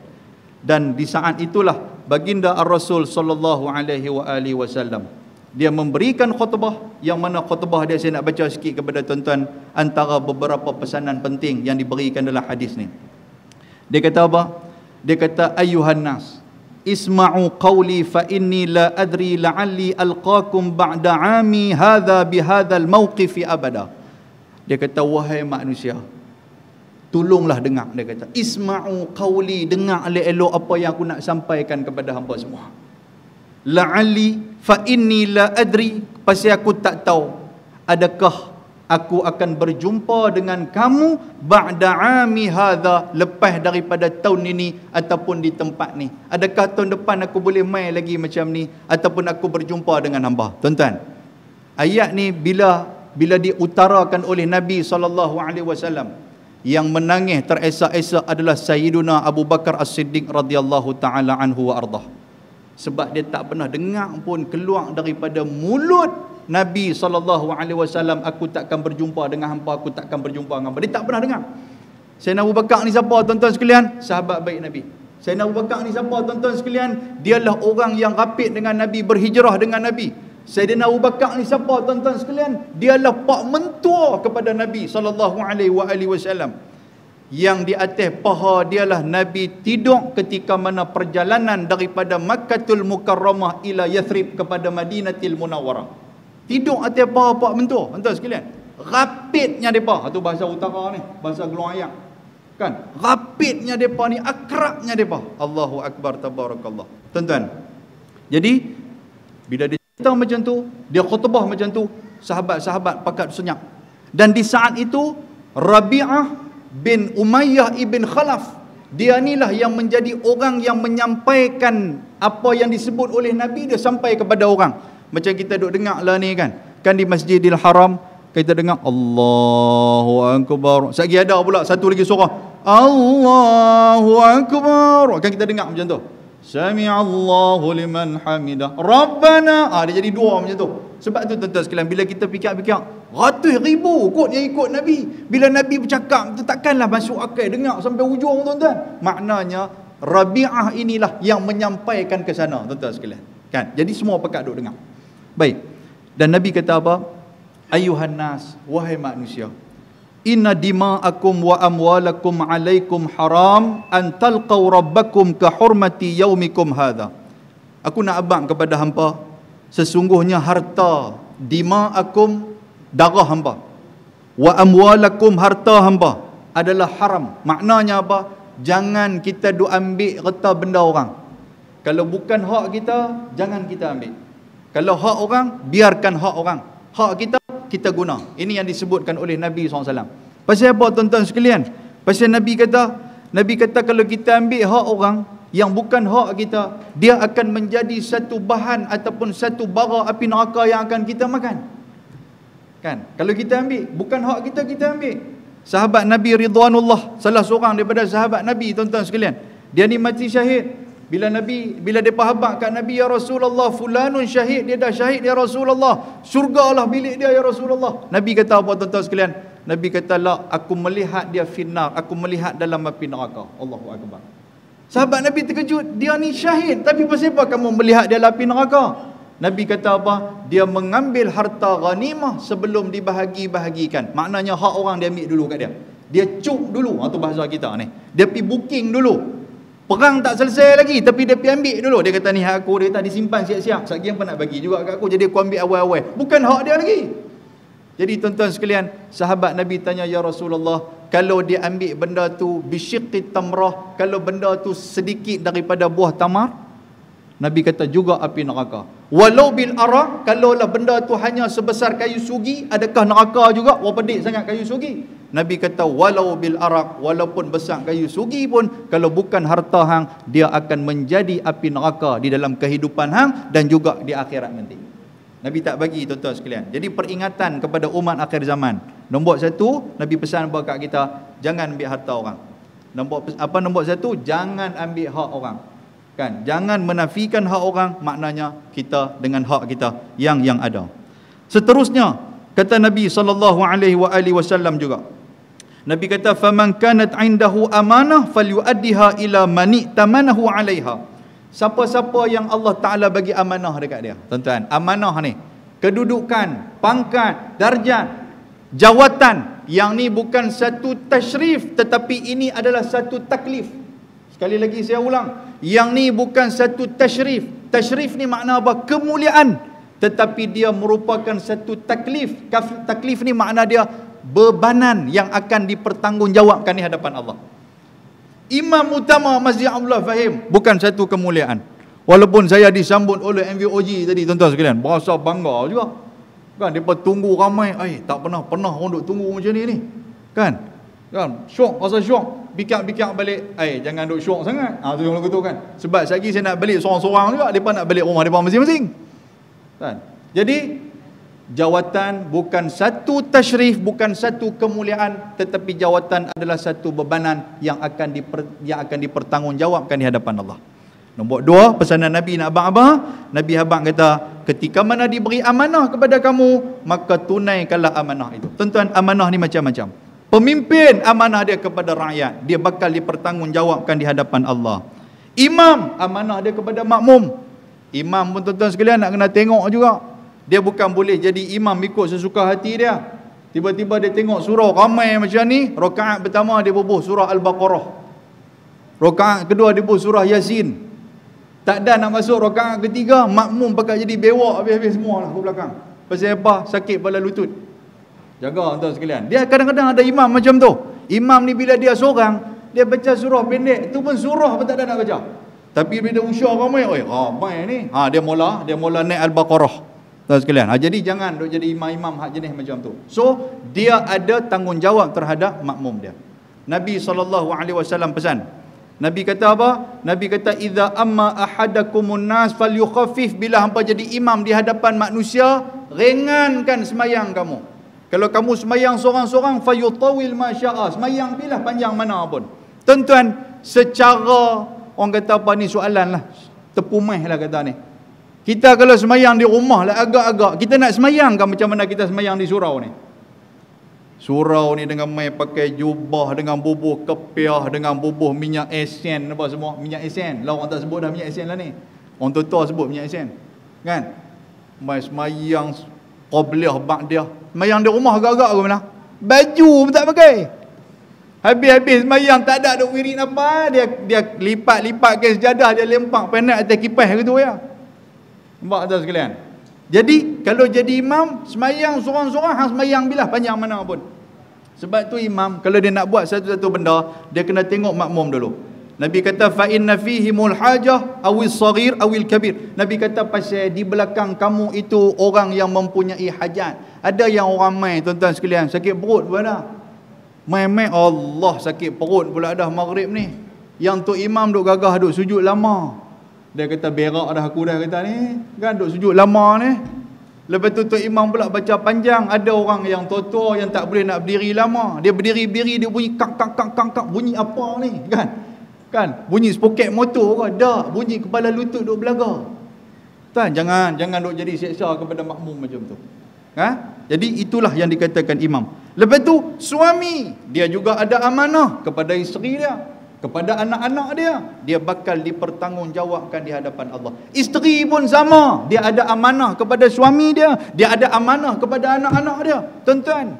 Dan di saat itulah baginda Ar-Rasul sallallahu alaihi wa alihi wasallam dia memberikan khutbah yang mana khutbah dia saya nak baca sikit kepada tuan-tuan antara beberapa pesanan penting yang diberikan dalam hadis ni. Dia kata apa? Dia kata ayuhan nas isma'u qawli fa inni la adri la'alli alqakum ba'da ami hadha bi hadha al abada. Dia kata wahai manusia Tolonglah dengar Dia kata Isma'u qawli Dengar elok-elok apa yang aku nak sampaikan kepada hamba semua fa La'ali la adri. Pasti aku tak tahu Adakah aku akan berjumpa dengan kamu Ba'da ami hadha Lepas daripada tahun ini Ataupun di tempat ni Adakah tahun depan aku boleh mai lagi macam ni Ataupun aku berjumpa dengan hamba Tuan-tuan Ayat ni bila bila diutarakan oleh Nabi sallallahu alaihi wasallam yang menangis teresak-esak adalah Sayyiduna Abu Bakar As-Siddiq radhiyallahu taala anhu wa ardah sebab dia tak pernah dengar pun keluar daripada mulut Nabi sallallahu alaihi wasallam aku takkan berjumpa dengan hampa aku takkan berjumpa dengan hampa dia tak pernah dengar Sayyidina Abu Bakar ni siapa tuan-tuan sekalian sahabat baik Nabi Sayyidina Abu Bakar ni siapa tuan-tuan sekalian dialah orang yang rapat dengan Nabi berhijrah dengan Nabi Sayyidina Abu Bakar ni siapa tuan-tuan sekalian? Dialah pak mentua kepada Nabi SAW. Yang di atas paha dialah Nabi tidur ketika mana perjalanan daripada Makkatul Mukarramah ila Yathrib kepada Madinatil Munawwarah. Tidur atas paha pak mentua. Tuan-tuan sekalian. Rapidnya mereka. Itu bahasa utara ni. Bahasa geloyang. Kan? Rapidnya mereka ni. Akrabnya mereka. Allahu Akbar Tabarakallah. Tuan-tuan. Jadi, bila dia cerita macam tu, dia khutbah macam tu, sahabat-sahabat pakat senyap. Dan di saat itu, Rabi'ah bin Umayyah ibn Khalaf, dia inilah yang menjadi orang yang menyampaikan apa yang disebut oleh Nabi dia sampai kepada orang. Macam kita duduk dengar lah ni kan. Kan di Masjidil Haram, kita dengar Allahu Akbar. Sekejap ada pula satu lagi suara. Allahu Akbar. Kan kita dengar macam tu. Sami Allahu liman hamidah. Rabbana. Ah dia jadi dua macam tu. Sebab tu tuan-tuan sekalian bila kita fikir-fikir ratus ribu kot yang ikut Nabi. Bila Nabi bercakap tu takkanlah masuk akal dengar sampai hujung tuan-tuan. Maknanya Rabi'ah inilah yang menyampaikan ke sana tuan-tuan sekalian. Kan? Jadi semua pakat duk dengar. Baik. Dan Nabi kata apa? Ayuhan nas, wahai manusia, Inna dima'akum wa amwalakum alaikum haram an talqaw rabbakum ka hurmati yaumikum hadha. Aku nak abang kepada hamba. sesungguhnya harta dima'akum darah hamba. wa amwalakum harta hamba adalah haram. Maknanya apa? Jangan kita duk ambil harta benda orang. Kalau bukan hak kita, jangan kita ambil. Kalau hak orang, biarkan hak orang. Hak kita, kita guna. Ini yang disebutkan oleh Nabi SAW. Pasal apa tuan-tuan sekalian? Pasal Nabi kata, Nabi kata kalau kita ambil hak orang yang bukan hak kita, dia akan menjadi satu bahan ataupun satu bara api neraka yang akan kita makan. Kan? Kalau kita ambil, bukan hak kita, kita ambil. Sahabat Nabi Ridwanullah, salah seorang daripada sahabat Nabi, tuan-tuan sekalian. Dia ni mati syahid. Bila Nabi bila dia habaq kat Nabi ya Rasulullah fulanun syahid dia dah syahid ya Rasulullah. Syurgalah bilik dia ya Rasulullah. Nabi kata apa tuan-tuan sekalian? Nabi kata la aku melihat dia finar, aku melihat dalam api neraka. Allahu akbar. Sahabat Nabi terkejut, dia ni syahid tapi pasal apa kamu melihat dia dalam api neraka? Nabi kata apa? Dia mengambil harta ghanimah sebelum dibahagi-bahagikan. Maknanya hak orang dia ambil dulu kat dia. Dia cuk dulu, atau ha, bahasa kita ni. Dia pergi booking dulu. Perang tak selesai lagi tapi dia pergi ambil dulu. Dia kata ni hak aku, dia kata disimpan siap-siap. Satgi yang nak bagi juga kat aku jadi aku ambil awal-awal. Bukan hak dia lagi. Jadi tuan-tuan sekalian, sahabat Nabi tanya ya Rasulullah, kalau dia ambil benda tu bisyiqit tamrah, kalau benda tu sedikit daripada buah tamar, Nabi kata juga api neraka. Walau bil ara, kalau lah benda tu hanya sebesar kayu sugi, adakah neraka juga? Wah pedik sangat kayu sugi. Nabi kata walau bil arak walaupun besar kayu sugi pun kalau bukan harta hang dia akan menjadi api neraka di dalam kehidupan hang dan juga di akhirat nanti. Nabi tak bagi tuan-tuan sekalian. Jadi peringatan kepada umat akhir zaman. Nombor satu, Nabi pesan apa kat kita? Jangan ambil harta orang. Nombor apa nombor satu? Jangan ambil hak orang. Kan? Jangan menafikan hak orang maknanya kita dengan hak kita yang yang ada. Seterusnya, kata Nabi sallallahu alaihi wasallam juga. Nabi kata faman kanat indahu amanah falyuaddiha ila mani tamanahu alaiha. Siapa-siapa yang Allah Taala bagi amanah dekat dia. Tuan-tuan, amanah ni kedudukan, pangkat, darjat, jawatan yang ni bukan satu tashrif tetapi ini adalah satu taklif. Sekali lagi saya ulang, yang ni bukan satu tashrif. Tashrif ni makna apa? Kemuliaan tetapi dia merupakan satu taklif. Taklif ni makna dia bebanan yang akan dipertanggungjawabkan di hadapan Allah. Imam utama Masjid Abdullah Fahim bukan satu kemuliaan. Walaupun saya disambut oleh MVOG tadi tuan-tuan sekalian, berasa bangga juga. Kan depa tunggu ramai, ai eh, tak pernah pernah orang duk tunggu macam ni ni. Kan? Kan syok rasa syok bikak-bikak balik. Ai eh, jangan duk syok sangat. Ah ha, tu lagu tu kan. Sebab satgi saya nak balik seorang-seorang juga, depa nak balik rumah depa masing-masing. Kan? Jadi jawatan bukan satu tashrif bukan satu kemuliaan tetapi jawatan adalah satu bebanan yang akan diper, yang akan dipertanggungjawabkan di hadapan Allah. Nombor dua pesanan Nabi nak abang abang Nabi abang kata ketika mana diberi amanah kepada kamu maka tunaikanlah amanah itu. Tentuan amanah ni macam-macam. Pemimpin amanah dia kepada rakyat dia bakal dipertanggungjawabkan di hadapan Allah. Imam amanah dia kepada makmum. Imam pun tuan-tuan sekalian nak kena tengok juga dia bukan boleh jadi imam ikut sesuka hati dia. Tiba-tiba dia tengok surah ramai macam ni, rakaat pertama dia bubuh surah Al-Baqarah. Rakaat kedua dia bubuh surah Yasin. Tak ada nak masuk rakaat ketiga, makmum pakai jadi bewak habis-habis semua lah ke belakang. Pasal apa? Sakit pada lutut. Jaga tuan sekalian. Dia kadang-kadang ada imam macam tu. Imam ni bila dia seorang, dia baca surah pendek, tu pun surah pun tak ada nak baca. Tapi bila usia ramai, oi, ramai ni. Ha dia mula, dia mula naik Al-Baqarah. Tuan sekalian. Ha, jadi jangan duk jadi imam-imam hak jenis macam tu. So, dia ada tanggungjawab terhadap makmum dia. Nabi SAW pesan. Nabi kata apa? Nabi kata, Iza amma ahadakumun nas fal bila hampa jadi imam di hadapan manusia, ringankan semayang kamu. Kalau kamu semayang seorang-seorang, fayutawil masya'ah. Semayang bila panjang mana pun. Tuan-tuan, secara orang kata apa ni soalan lah. Tepumeh lah kata ni. Kita kalau semayang di rumah lah agak-agak. Kita nak semayang kan macam mana kita semayang di surau ni? Surau ni dengan main pakai jubah, dengan bubuh kepiah, dengan bubuh minyak esen apa semua. Minyak esen. Lah orang tak sebut dah minyak esen lah ni. Orang tua-tua sebut minyak esen. Kan? Main semayang qabliah dia, Semayang di rumah agak-agak ke mana? Baju pun tak pakai. Habis-habis semayang tak ada duk wirid apa. Dia dia lipat-lipat ke sejadah dia lempak penat atas kipas gitu ya. Kan? Nampak tak sekalian? Jadi, kalau jadi imam, semayang sorang-sorang, hang semayang bilah panjang mana pun. Sebab tu imam, kalau dia nak buat satu-satu benda, dia kena tengok makmum dulu. Nabi kata fa inna fihi mul hajah awil saghir awil kabir. Nabi kata pasal di belakang kamu itu orang yang mempunyai hajat. Ada yang orang mai tuan-tuan sekalian sakit perut mana? Mai mai Allah sakit perut pula dah maghrib ni. Yang tu imam duk gagah duk sujud lama. Dia kata berak dah aku dah kata ni. Kan duk sujud lama ni. Lepas tu Tok Imam pula baca panjang. Ada orang yang tua-tua yang tak boleh nak berdiri lama. Dia berdiri-berdiri dia bunyi kak kak kak kak kak bunyi apa ni kan. Kan bunyi spoket motor ke dak bunyi kepala lutut duk belaga. Tuan jangan jangan duk jadi siksa kepada makmum macam tu. Ha? Jadi itulah yang dikatakan imam. Lepas tu suami dia juga ada amanah kepada isteri dia kepada anak-anak dia dia bakal dipertanggungjawabkan di hadapan Allah isteri pun sama dia ada amanah kepada suami dia dia ada amanah kepada anak-anak dia tuan-tuan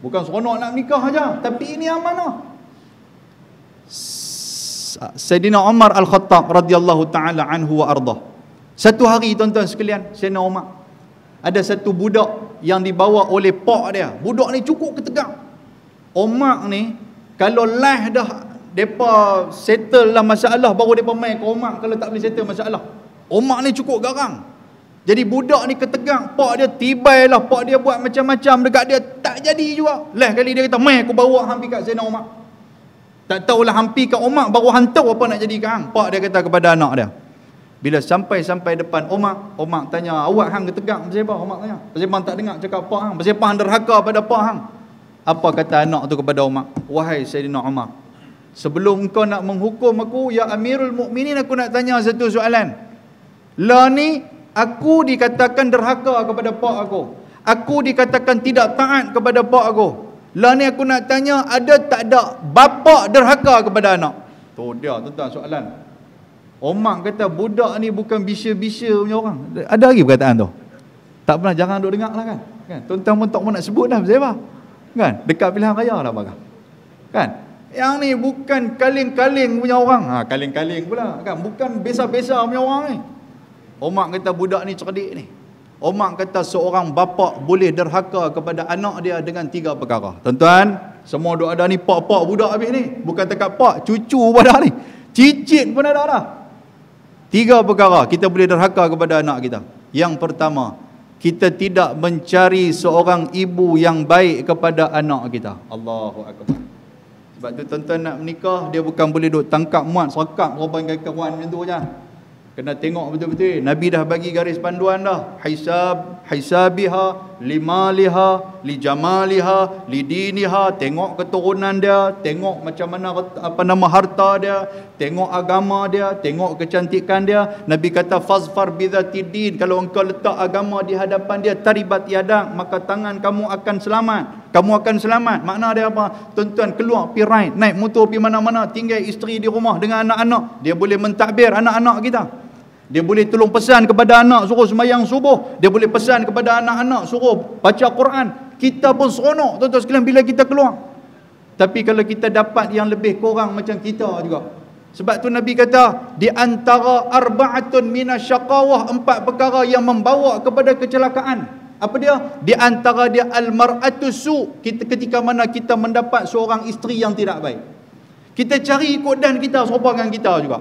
bukan seronok nak nikah saja tapi ini amanah Sayyidina Umar Al-Khattab radhiyallahu taala anhu wa arda satu hari tuan-tuan sekalian Sayyidina Umar ada satu budak yang dibawa oleh pak dia budak ni cukup ketegang. Umar ni kalau lah dah depa settle lah masalah baru depa main ke Omak kalau tak boleh settle masalah. Omak ni cukup garang. Jadi budak ni ketegang, pak dia tiba lah, pak dia buat macam-macam dekat dia, tak jadi juga. Last kali dia kata, "Mai aku bawa hang pergi kat Zainal Omak." Tak tahulah hang pergi kat Omak baru hang apa nak jadi kan. Pak dia kata kepada anak dia. Bila sampai sampai depan Omak, Omak tanya, "Awak hang ketegang pasal apa?" Omak tanya. "Pasal hang tak dengar cakap pak hang, pasal hang derhaka pada pak hang." Apa kata anak tu kepada Omak? "Wahai Saidina Omar, Sebelum kau nak menghukum aku, ya Amirul Mukminin aku nak tanya satu soalan. La ni aku dikatakan derhaka kepada pak aku. Aku dikatakan tidak taat kepada pak aku. Lah ni aku nak tanya ada tak ada bapa derhaka kepada anak? Tu dia tuan-tuan soalan. Omak kata budak ni bukan bisa-bisa punya orang. Ada lagi perkataan tu. Tak pernah jangan duduk dengar lah kan. Kan? Tuan-tuan pun tak pernah sebut dah Kan? Dekat pilihan raya lah bagah. Kan? Yang ni bukan kaleng-kaleng punya orang. Ha kaleng-kaleng pula kan. Bukan biasa-biasa punya orang ni. Omak kata budak ni cerdik ni. Omak kata seorang bapa boleh derhaka kepada anak dia dengan tiga perkara. Tuan-tuan, semua duk ada ni pak-pak budak habis ni. Bukan tekak pak, cucu pun ada ni. Cicit pun ada dah. Tiga perkara kita boleh derhaka kepada anak kita. Yang pertama, kita tidak mencari seorang ibu yang baik kepada anak kita. Allahu akbar. Sebab tu tuan-tuan nak menikah, dia bukan boleh duduk tangkap muat, serakap, roban kaki muat macam tu je. Kena tengok betul-betul. Nabi dah bagi garis panduan dah. Hisab, hisabiha, limaliha, lijamaliha, lidiniha. Tengok keturunan dia. Tengok macam mana apa nama harta dia. Tengok agama dia. Tengok kecantikan dia. Nabi kata, Fazfar bidhatidin. Kalau engkau letak agama di hadapan dia, taribat yadak, maka tangan kamu akan selamat kamu akan selamat. Makna dia apa? Tuan-tuan keluar pi ride, naik motor pi mana-mana, tinggal isteri di rumah dengan anak-anak. Dia boleh mentadbir anak-anak kita. Dia boleh tolong pesan kepada anak suruh sembahyang subuh. Dia boleh pesan kepada anak-anak suruh baca Quran. Kita pun seronok tuan-tuan sekalian bila kita keluar. Tapi kalau kita dapat yang lebih kurang macam kita juga. Sebab tu Nabi kata di antara arba'atun minasyaqawah empat perkara yang membawa kepada kecelakaan apa dia di antara dia al mar'atu su kita ketika mana kita mendapat seorang isteri yang tidak baik kita cari ikut dan kita serupa dengan kita juga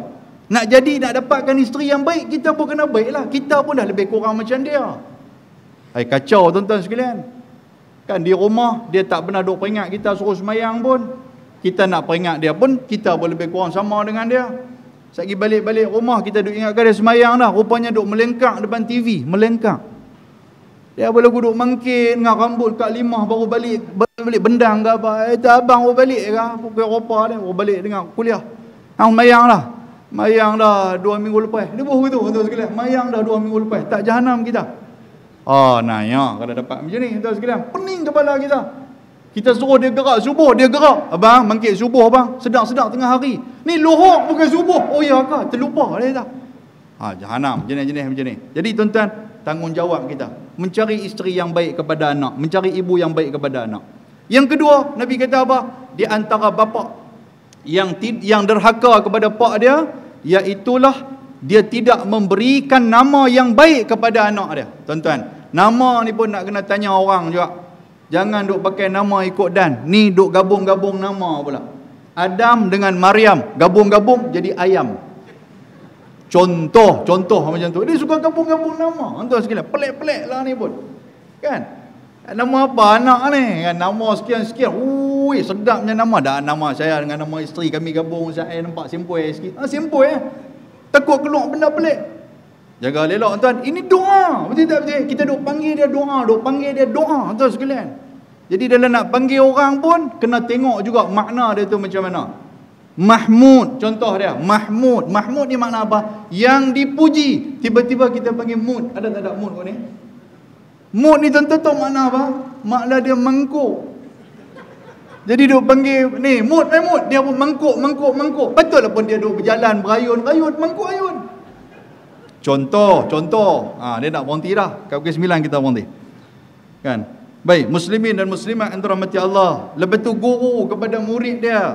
nak jadi nak dapatkan isteri yang baik kita pun kena baiklah kita pun dah lebih kurang macam dia ai kacau tuan-tuan sekalian kan di rumah dia tak pernah duk peringat kita suruh semayang pun kita nak peringat dia pun kita pun lebih kurang sama dengan dia Sekejap balik-balik rumah kita duk ingatkan dia semayang dah. Rupanya duk melengkak depan TV. Melengkak. Dia ya, boleh duduk mangkin dengan rambut kat limah baru balik balik bendang ke apa. Eh abang baru balik ke aku ke Eropa ni, baru balik dengan kuliah. Hang mayang lah. Mayang dah dua minggu lepas. Dia buh gitu tuan sekalian. Mayang dah dua minggu lepas. Tak jahanam kita. Oh, nah ya. Kalau dapat macam ni, tuan sekalian. Pening kepala kita. Kita suruh dia gerak subuh, dia gerak. Abang, bangkit subuh abang. Sedap-sedap tengah hari. Ni lohok bukan subuh. Oh ya kak, terlupa dia tak. Ha, jahanam. Jenis-jenis macam ni. Jadi tuan-tuan, tanggungjawab kita mencari isteri yang baik kepada anak, mencari ibu yang baik kepada anak. Yang kedua, Nabi kata apa? Di antara bapa yang yang derhaka kepada pak dia, iaitulah dia tidak memberikan nama yang baik kepada anak dia. Tuan-tuan, nama ni pun nak kena tanya orang juga. Jangan duk pakai nama ikut dan. Ni duk gabung-gabung nama pula. Adam dengan Maryam gabung-gabung jadi ayam. Contoh, contoh macam tu. Dia suka kampung-kampung nama. Tuan sekalian, pelik-pelik lah ni pun. Kan? Nama apa anak ni? Kan? Nama sekian-sekian. Ui, sedapnya nama. Dah nama saya dengan nama isteri kami gabung. Saya nampak simpul sikit. Ha, ah, simpul eh. Takut keluar benda pelik. Jaga lelak. tuan. Ini doa. Betul tak betul? Kita duk panggil dia doa. Duk panggil dia doa. Tuan sekalian. Jadi dalam nak panggil orang pun, kena tengok juga makna dia tu macam mana. Mahmud contoh dia Mahmud Mahmud ni makna apa yang dipuji tiba-tiba kita panggil mood ada tak ada mood kau ni mud ni tentu-tentu makna apa makna lah dia mangkuk jadi duk panggil ni mood eh mud dia pun mangkuk mangkuk mangkuk betul lah pun dia duk berjalan berayun berayun mangkuk ayun contoh contoh ha, dia nak berhenti dah kat pukul 9 kita berhenti kan Baik, muslimin dan muslimat yang dirahmati Allah. Lebih tu guru kepada murid dia,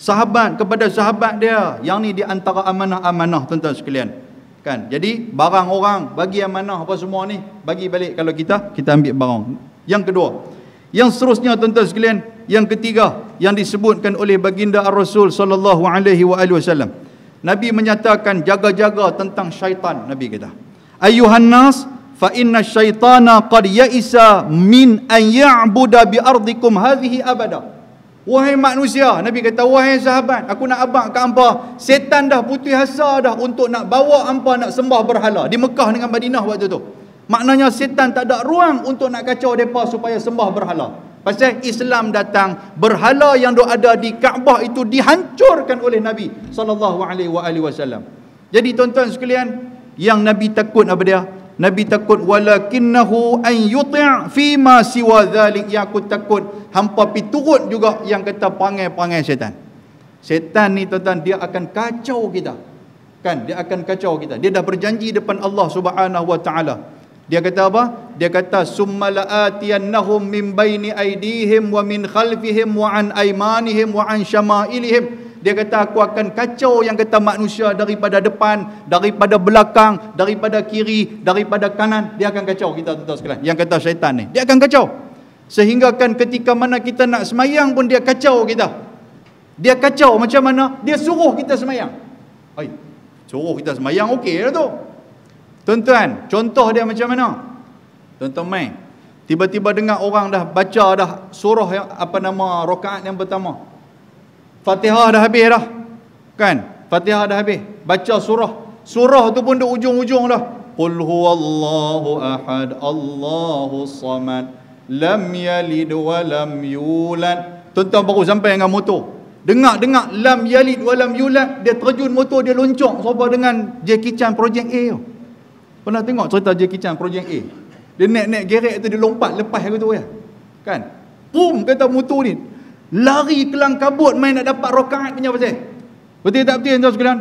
sahabat kepada sahabat dia yang ni di antara amanah-amanah tuan-tuan sekalian kan jadi barang orang bagi amanah apa semua ni bagi balik kalau kita kita ambil barang yang kedua yang seterusnya tuan-tuan sekalian yang ketiga yang disebutkan oleh baginda Rasul sallallahu alaihi wa alihi wasallam Nabi menyatakan jaga-jaga tentang syaitan Nabi kata Ayuhan nas fa inna syaitana qad ya'isa min an ya'buda bi ardikum hadhihi abada Wahai manusia, Nabi kata, wahai sahabat, aku nak abang ke hampa. Setan dah putih hasa dah untuk nak bawa hampa nak sembah berhala. Di Mekah dengan Madinah waktu tu. Maknanya setan tak ada ruang untuk nak kacau mereka supaya sembah berhala. Pasal Islam datang, berhala yang ada di Kaabah itu dihancurkan oleh Nabi SAW. Jadi tuan-tuan sekalian, yang Nabi takut apa dia? Nabi takut walakinnahu an yuti' fi ma siwa dhalik yang aku takut hampa pi turut juga yang kata pangai-pangai syaitan. Syaitan ni tuan dia akan kacau kita. Kan dia akan kacau kita. Dia dah berjanji depan Allah Subhanahu wa taala. Dia kata apa? Dia kata summalaatiyannahum min baini aydihim wa min khalfihim wa an aymanihim wa an shama'ilihim dia kata aku akan kacau yang kata manusia daripada depan, daripada belakang, daripada kiri, daripada kanan. Dia akan kacau kita tuan-tuan sekalian. Yang kata syaitan ni. Dia akan kacau. Sehingga kan ketika mana kita nak semayang pun dia kacau kita. Dia kacau macam mana? Dia suruh kita semayang. Hai, suruh kita semayang okey lah tu. Tuan-tuan, contoh dia macam mana? Tuan-tuan main. Tiba-tiba dengar orang dah baca dah surah yang apa nama rakaat yang pertama. Fatihah dah habis dah. Kan? Fatihah dah habis. Baca surah. Surah tu pun di ujung-ujung dah. Qul huwallahu ahad Allahu samad lam yalid wa lam yulad. tuan baru sampai dengan motor. Dengar dengar lam yalid wa lam yulad dia terjun motor dia loncok. serupa dengan Jackie Chan Project A tu. Pernah tengok cerita Jackie Chan Project A? Dia naik-naik gerek tu dia lompat lepas aku tu ya. Kan? Boom kata motor ni lari kelang kabut main nak dapat rokaat punya pasal betul tak betul tuan sekalian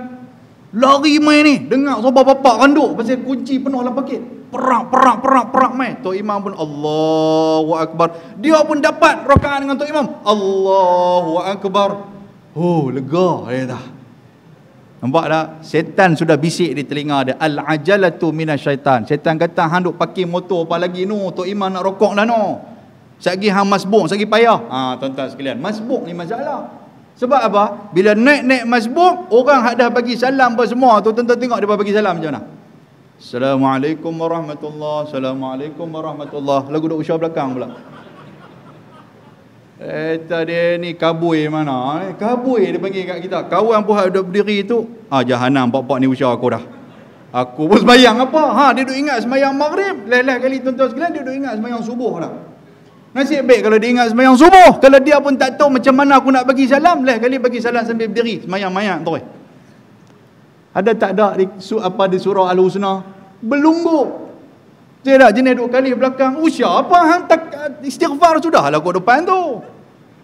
lari main ni dengar sobat bapak randuk pasal kunci penuh dalam paket perang perang perang perang main Tok Imam pun Allahu Akbar dia pun dapat rokaat dengan Tok Imam Allahu Akbar oh lega ya dah Nampak tak? Setan sudah bisik di telinga dia. Al-ajalatu minasyaitan. Setan kata, handuk pakai motor apa lagi no. Tok Imam nak rokok lah no. Satgi hang masbuk, satgi payah. Ha tuan-tuan sekalian, masbuk ni masalah. Sebab apa? Bila naik-naik masbuk, orang hak dah bagi salam apa semua tu tuan-tuan tengok dia bagi salam macam mana. Assalamualaikum warahmatullahi Assalamualaikum warahmatullahi Lagu duk usia belakang pula. Eh tadi ni kabui mana? Eh, kabui dia panggil kat kita. Kawan pun duduk berdiri tu. Ah jahanam pak-pak ni usia aku dah. Aku pun sembahyang apa? Ha dia duduk ingat sembahyang maghrib. Lain-lain kali tuan-tuan sekalian dia duduk ingat sembahyang subuh dah. Nasib baik kalau dia ingat semayang subuh. Kalau dia pun tak tahu macam mana aku nak bagi salam. Lah kali bagi salam sambil berdiri. Semayang mayat tu. Ada tak ada di, su, apa di surah Al-Husna? Belunggu. Dia dah jenis dua kali belakang. Usia oh, apa? Hang tak, istighfar sudah lah kau depan tu.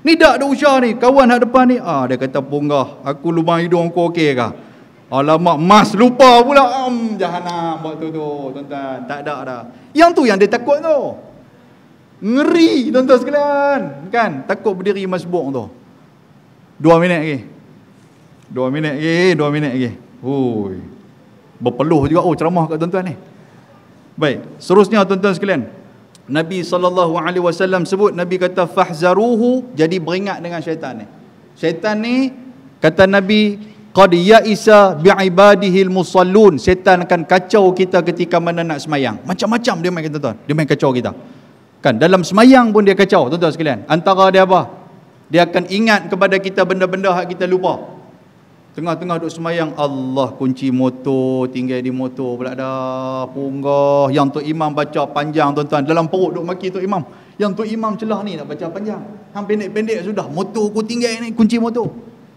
Ni tak ada usia ni. Kawan hak depan ni. Ah, dia kata punggah. Aku lubang hidung kau okey kah? Alamak, mas lupa pula. Am, jahanam buat tu tu. Tuan-tuan, tak ada dah. Yang tu yang dia takut tu. Ngeri tuan-tuan sekalian Kan takut berdiri masbuk tu Dua minit lagi Dua minit lagi Dua minit lagi Hui. Berpeluh juga oh ceramah kat tuan-tuan ni Baik Seterusnya tuan-tuan sekalian Nabi SAW sebut Nabi kata Fahzaruhu Jadi beringat dengan syaitan ni Syaitan ni Kata Nabi Qad ya'isa bi'ibadihil musallun Syaitan akan kacau kita ketika mana nak semayang Macam-macam dia main kata tuan Dia main kacau kita Kan dalam semayang pun dia kacau tuan-tuan sekalian. Antara dia apa? Dia akan ingat kepada kita benda-benda hak kita lupa. Tengah-tengah duduk semayang Allah kunci motor Tinggal di motor pula dah Punggah Yang tu Imam baca panjang tuan-tuan Dalam perut duduk maki tu Imam Yang tu Imam celah ni nak baca panjang Hang pendek-pendek sudah Motor aku tinggal ni kunci motor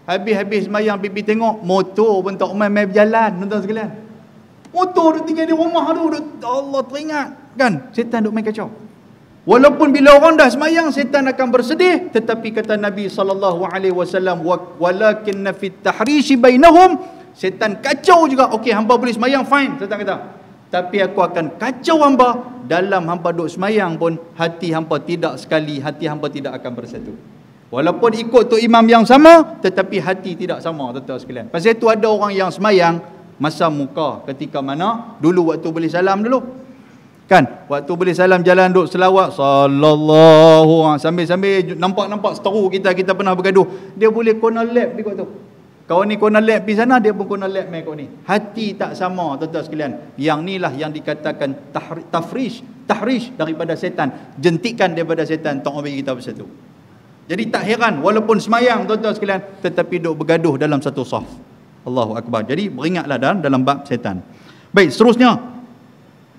Habis-habis semayang bibi tengok Motor pun tak main main berjalan tuan-tuan sekalian Motor duduk tinggal di rumah tu Allah teringat Kan setan duduk main kacau Walaupun bila orang dah semayang setan akan bersedih tetapi kata Nabi sallallahu alaihi wasallam walakinna fit tahrishi bainahum setan kacau juga okey hamba boleh semayang fine setan kata tapi aku akan kacau hamba dalam hamba duk semayang pun hati hamba tidak sekali hati hamba tidak akan bersatu walaupun ikut tu imam yang sama tetapi hati tidak sama tuan-tuan sekalian pasal itu ada orang yang semayang masa muka ketika mana dulu waktu boleh salam dulu Kan? Waktu boleh salam jalan duk selawat sallallahu sambil-sambil nampak-nampak seteru kita kita pernah bergaduh. Dia boleh kena lap di kau Kau ni kena lap pergi sana, dia pun kena lap mai kau ni. Hati tak sama, tuan-tuan sekalian. Yang ni lah yang dikatakan tahri, tafrish, tahrish daripada setan. Jentikan daripada setan, tak ambil kita bersatu. Jadi tak heran, walaupun semayang, tuan-tuan sekalian, tetapi duk bergaduh dalam satu saf. Allahu Akbar. Jadi, beringatlah dalam, dalam bab setan. Baik, seterusnya,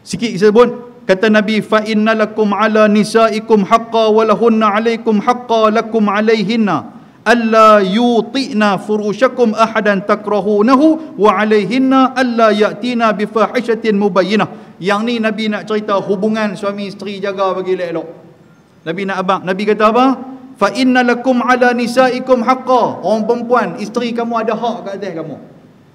Sikit kita sebut kata Nabi fa innalakum ala nisaikum haqqan wa lahunna alaikum haqqan lakum alaihinna alla yuti'na furushakum ahadan takrahunahu wa alaihinna alla ya'tina bi fahishatin mubayyinah. Yang ni Nabi nak cerita hubungan suami isteri jaga bagi elok. Nabi nak abang, Nabi kata apa? Fa innalakum ala nisaikum haqqan. Orang perempuan, isteri kamu ada hak kat atas kamu.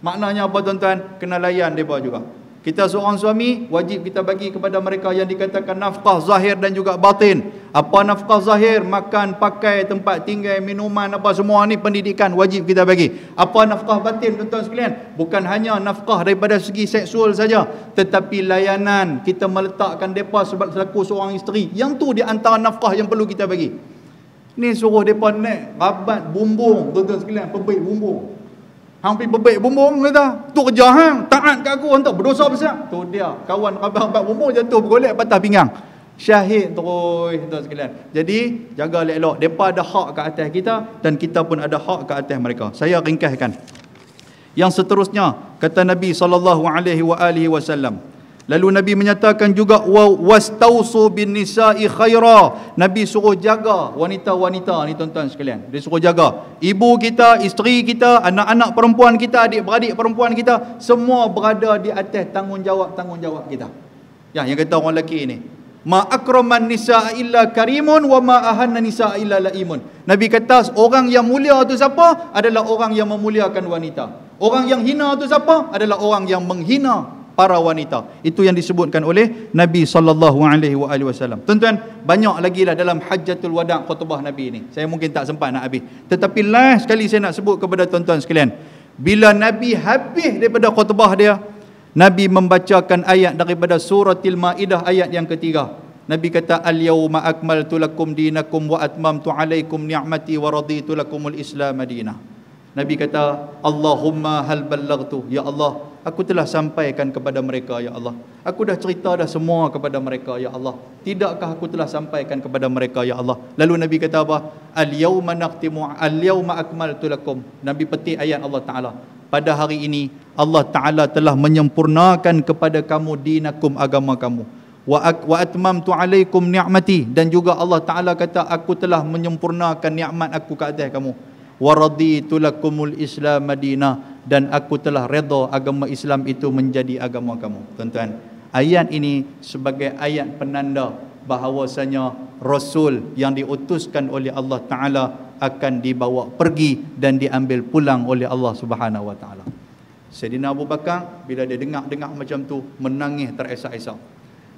Maknanya apa tuan-tuan? Kena layan depa juga. Kita seorang suami wajib kita bagi kepada mereka yang dikatakan nafkah zahir dan juga batin. Apa nafkah zahir? Makan, pakai, tempat tinggal, minuman apa semua ni pendidikan wajib kita bagi. Apa nafkah batin tuan-tuan sekalian? Bukan hanya nafkah daripada segi seksual saja, tetapi layanan kita meletakkan depa sebab selaku seorang isteri. Yang tu di antara nafkah yang perlu kita bagi. Ni suruh depa naik rabat bumbung tuan-tuan sekalian, pembaik bumbung. Hang pergi bebek bumbung kata. Tu kerja hang. Taat kat aku. Hang tak berdosa besar. Tu dia. Kawan abang-abang bumbung jatuh bergolek patah pinggang. Syahid terus. Tuan sekalian. Jadi jaga elok-elok. Mereka ada hak kat atas kita. Dan kita pun ada hak kat atas mereka. Saya ringkaskan. Yang seterusnya. Kata Nabi SAW. Alaihi Wasallam. Lalu Nabi menyatakan juga wa wastausu bin nisa'i khaira. Nabi suruh jaga wanita-wanita ni tuan-tuan sekalian. Dia suruh jaga ibu kita, isteri kita, anak-anak perempuan kita, adik-beradik perempuan kita, semua berada di atas tanggungjawab-tanggungjawab kita. Ya, yang kata orang lelaki ni. Ma akraman nisa'a illa karimun wa ma ahanna nisa'a illa la'imun. Nabi kata orang yang mulia tu siapa? Adalah orang yang memuliakan wanita. Orang yang hina tu siapa? Adalah orang yang menghina para wanita. Itu yang disebutkan oleh Nabi sallallahu alaihi wa alihi wasallam. Tuan-tuan, banyak lagi lah dalam Hajjatul Wada' khutbah Nabi ini. Saya mungkin tak sempat nak habis. Tetapi last sekali saya nak sebut kepada tuan-tuan sekalian. Bila Nabi habis daripada khutbah dia, Nabi membacakan ayat daripada surah Al-Maidah ayat yang ketiga. Nabi kata al-yauma akmaltu lakum dinakum wa atmamtu alaikum ni'mati wa raditu lakumul islam madinah. Nabi kata Allahumma hal ballagtu ya Allah aku telah sampaikan kepada mereka ya Allah. Aku dah cerita dah semua kepada mereka ya Allah. Tidakkah aku telah sampaikan kepada mereka ya Allah? Lalu Nabi kata apa? Al-yauma naqtimu al-yauma akmaltu lakum. Nabi petik ayat Allah Taala. Pada hari ini Allah Taala telah menyempurnakan kepada kamu dinakum agama kamu. Wa wa atmamtu alaikum ni'mati dan juga Allah Taala kata aku telah menyempurnakan nikmat aku ke atas kamu wa raditu lakumul islam madinah dan aku telah redha agama Islam itu menjadi agama kamu tuan-tuan ayat ini sebagai ayat penanda bahawasanya rasul yang diutuskan oleh Allah taala akan dibawa pergi dan diambil pulang oleh Allah Subhanahu wa taala Sayyidina Abu Bakar bila dia dengar-dengar macam tu menangis teresak-esak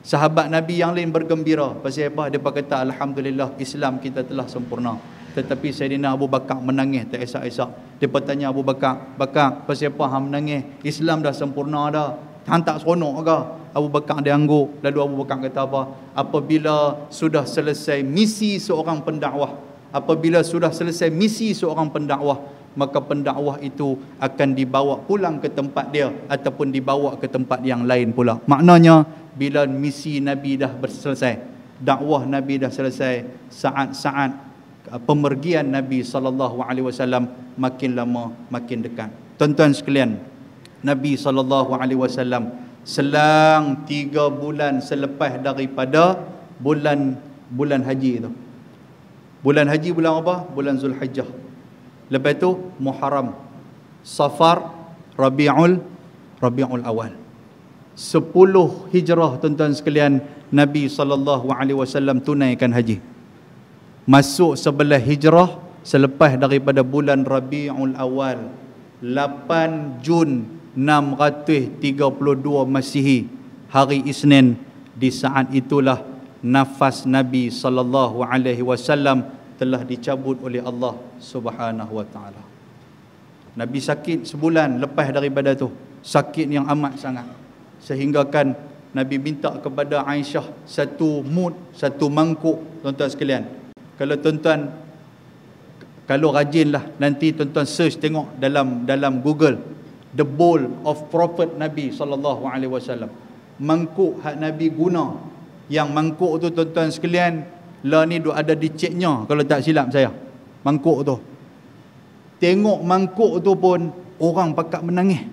Sahabat Nabi yang lain bergembira Pasal apa? Dia berkata Alhamdulillah Islam kita telah sempurna tetapi Sayyidina Abu Bakar menangis esak-esak. Dia bertanya Abu Bakar, Bakar, persiapa hang menangis? Islam dah sempurna dah. Hang tak seronok ke? Abu Bakar dia angguk. Lalu Abu Bakar kata apa? Apabila sudah selesai misi seorang pendakwah. Apabila sudah selesai misi seorang pendakwah. Maka pendakwah itu akan dibawa pulang ke tempat dia. Ataupun dibawa ke tempat yang lain pula. Maknanya, bila misi Nabi dah selesai. Dakwah Nabi dah selesai. Saat-saat Ah, pemergian Nabi sallallahu alaihi wasallam makin lama makin dekat. Tuan-tuan sekalian, Nabi sallallahu alaihi wasallam selang 3 bulan selepas daripada bulan bulan haji itu. Bulan haji bulan apa? Bulan Zulhijjah. Lepas tu Muharram, Safar, Rabiul Rabiul Awal. sepuluh Hijrah tuan-tuan sekalian Nabi sallallahu alaihi wasallam tunaikan haji masuk sebelah hijrah selepas daripada bulan Rabiul Awal 8 Jun 632 Masihi hari Isnin di saat itulah nafas Nabi sallallahu alaihi wasallam telah dicabut oleh Allah Subhanahu wa taala. Nabi sakit sebulan lepas daripada tu. Sakit yang amat sangat. Sehinggakan Nabi minta kepada Aisyah satu mud, satu mangkuk tuan-tuan sekalian kalau tuan-tuan kalau rajinlah nanti tuan-tuan search tengok dalam dalam Google the bowl of prophet Nabi sallallahu alaihi wasallam mangkuk hak Nabi guna yang mangkuk tu tuan-tuan sekalian la ni duk ada di ceknya kalau tak silap saya mangkuk tu tengok mangkuk tu pun orang pakat menangis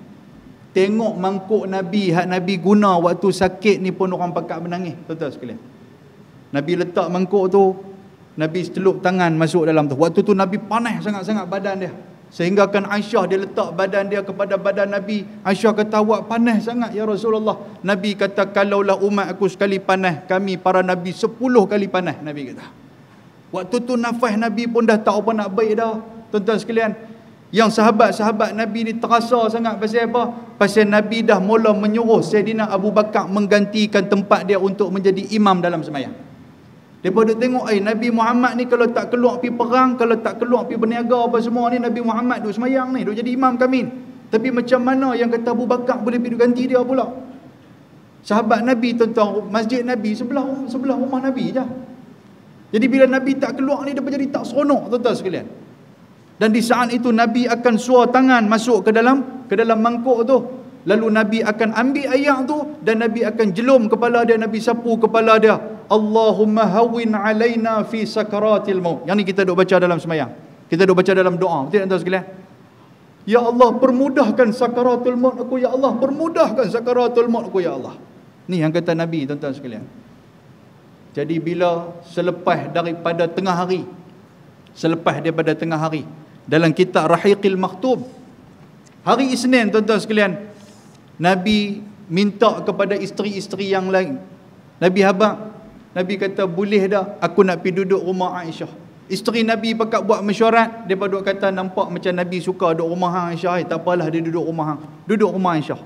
tengok mangkuk Nabi hak Nabi guna waktu sakit ni pun orang pakat menangis tuan-tuan sekalian Nabi letak mangkuk tu Nabi celup tangan masuk dalam tu. Waktu tu Nabi panas sangat-sangat badan dia. Sehingga kan Aisyah dia letak badan dia kepada badan Nabi. Aisyah kata awak panas sangat ya Rasulullah. Nabi kata kalaulah umat aku sekali panas kami para Nabi sepuluh kali panas. Nabi kata. Waktu tu nafas Nabi pun dah tak apa nak baik dah. Tuan-tuan sekalian. Yang sahabat-sahabat Nabi ni terasa sangat pasal apa? Pasal Nabi dah mula menyuruh Sayyidina Abu Bakar menggantikan tempat dia untuk menjadi imam dalam semayang. Dia duk tengok eh Nabi Muhammad ni kalau tak keluar pergi perang, kalau tak keluar pergi berniaga apa semua ni Nabi Muhammad duk semayang ni, duk jadi imam kami. Tapi macam mana yang kata Abu Bakar boleh pergi ganti dia pula? Sahabat Nabi tentang masjid Nabi sebelah sebelah rumah Nabi je. Jadi bila Nabi tak keluar ni dia jadi tak seronok tuan-tuan sekalian. Dan di saat itu Nabi akan suar tangan masuk ke dalam ke dalam mangkuk tu lalu Nabi akan ambil ayat tu dan Nabi akan jelum kepala dia Nabi sapu kepala dia Allahumma hawin alaina fi sakaratil maut yang ni kita duk baca dalam semayang kita duk baca dalam doa betul tak sekalian Ya Allah permudahkan sakaratul maut aku Ya Allah permudahkan sakaratul maut aku Ya Allah ni yang kata Nabi tuan-tuan sekalian jadi bila selepas daripada tengah hari selepas daripada tengah hari dalam kitab Rahiqil Maktub hari Isnin tuan-tuan sekalian Nabi minta kepada isteri-isteri yang lain. Nabi habaq. Nabi kata, boleh dah aku nak pi duduk rumah Aisyah. Isteri Nabi pakat buat mesyuarat. Dia pada kata, nampak macam Nabi suka duduk rumah Aisyah. Eh, tak apalah dia duduk rumah. Duduk rumah Aisyah.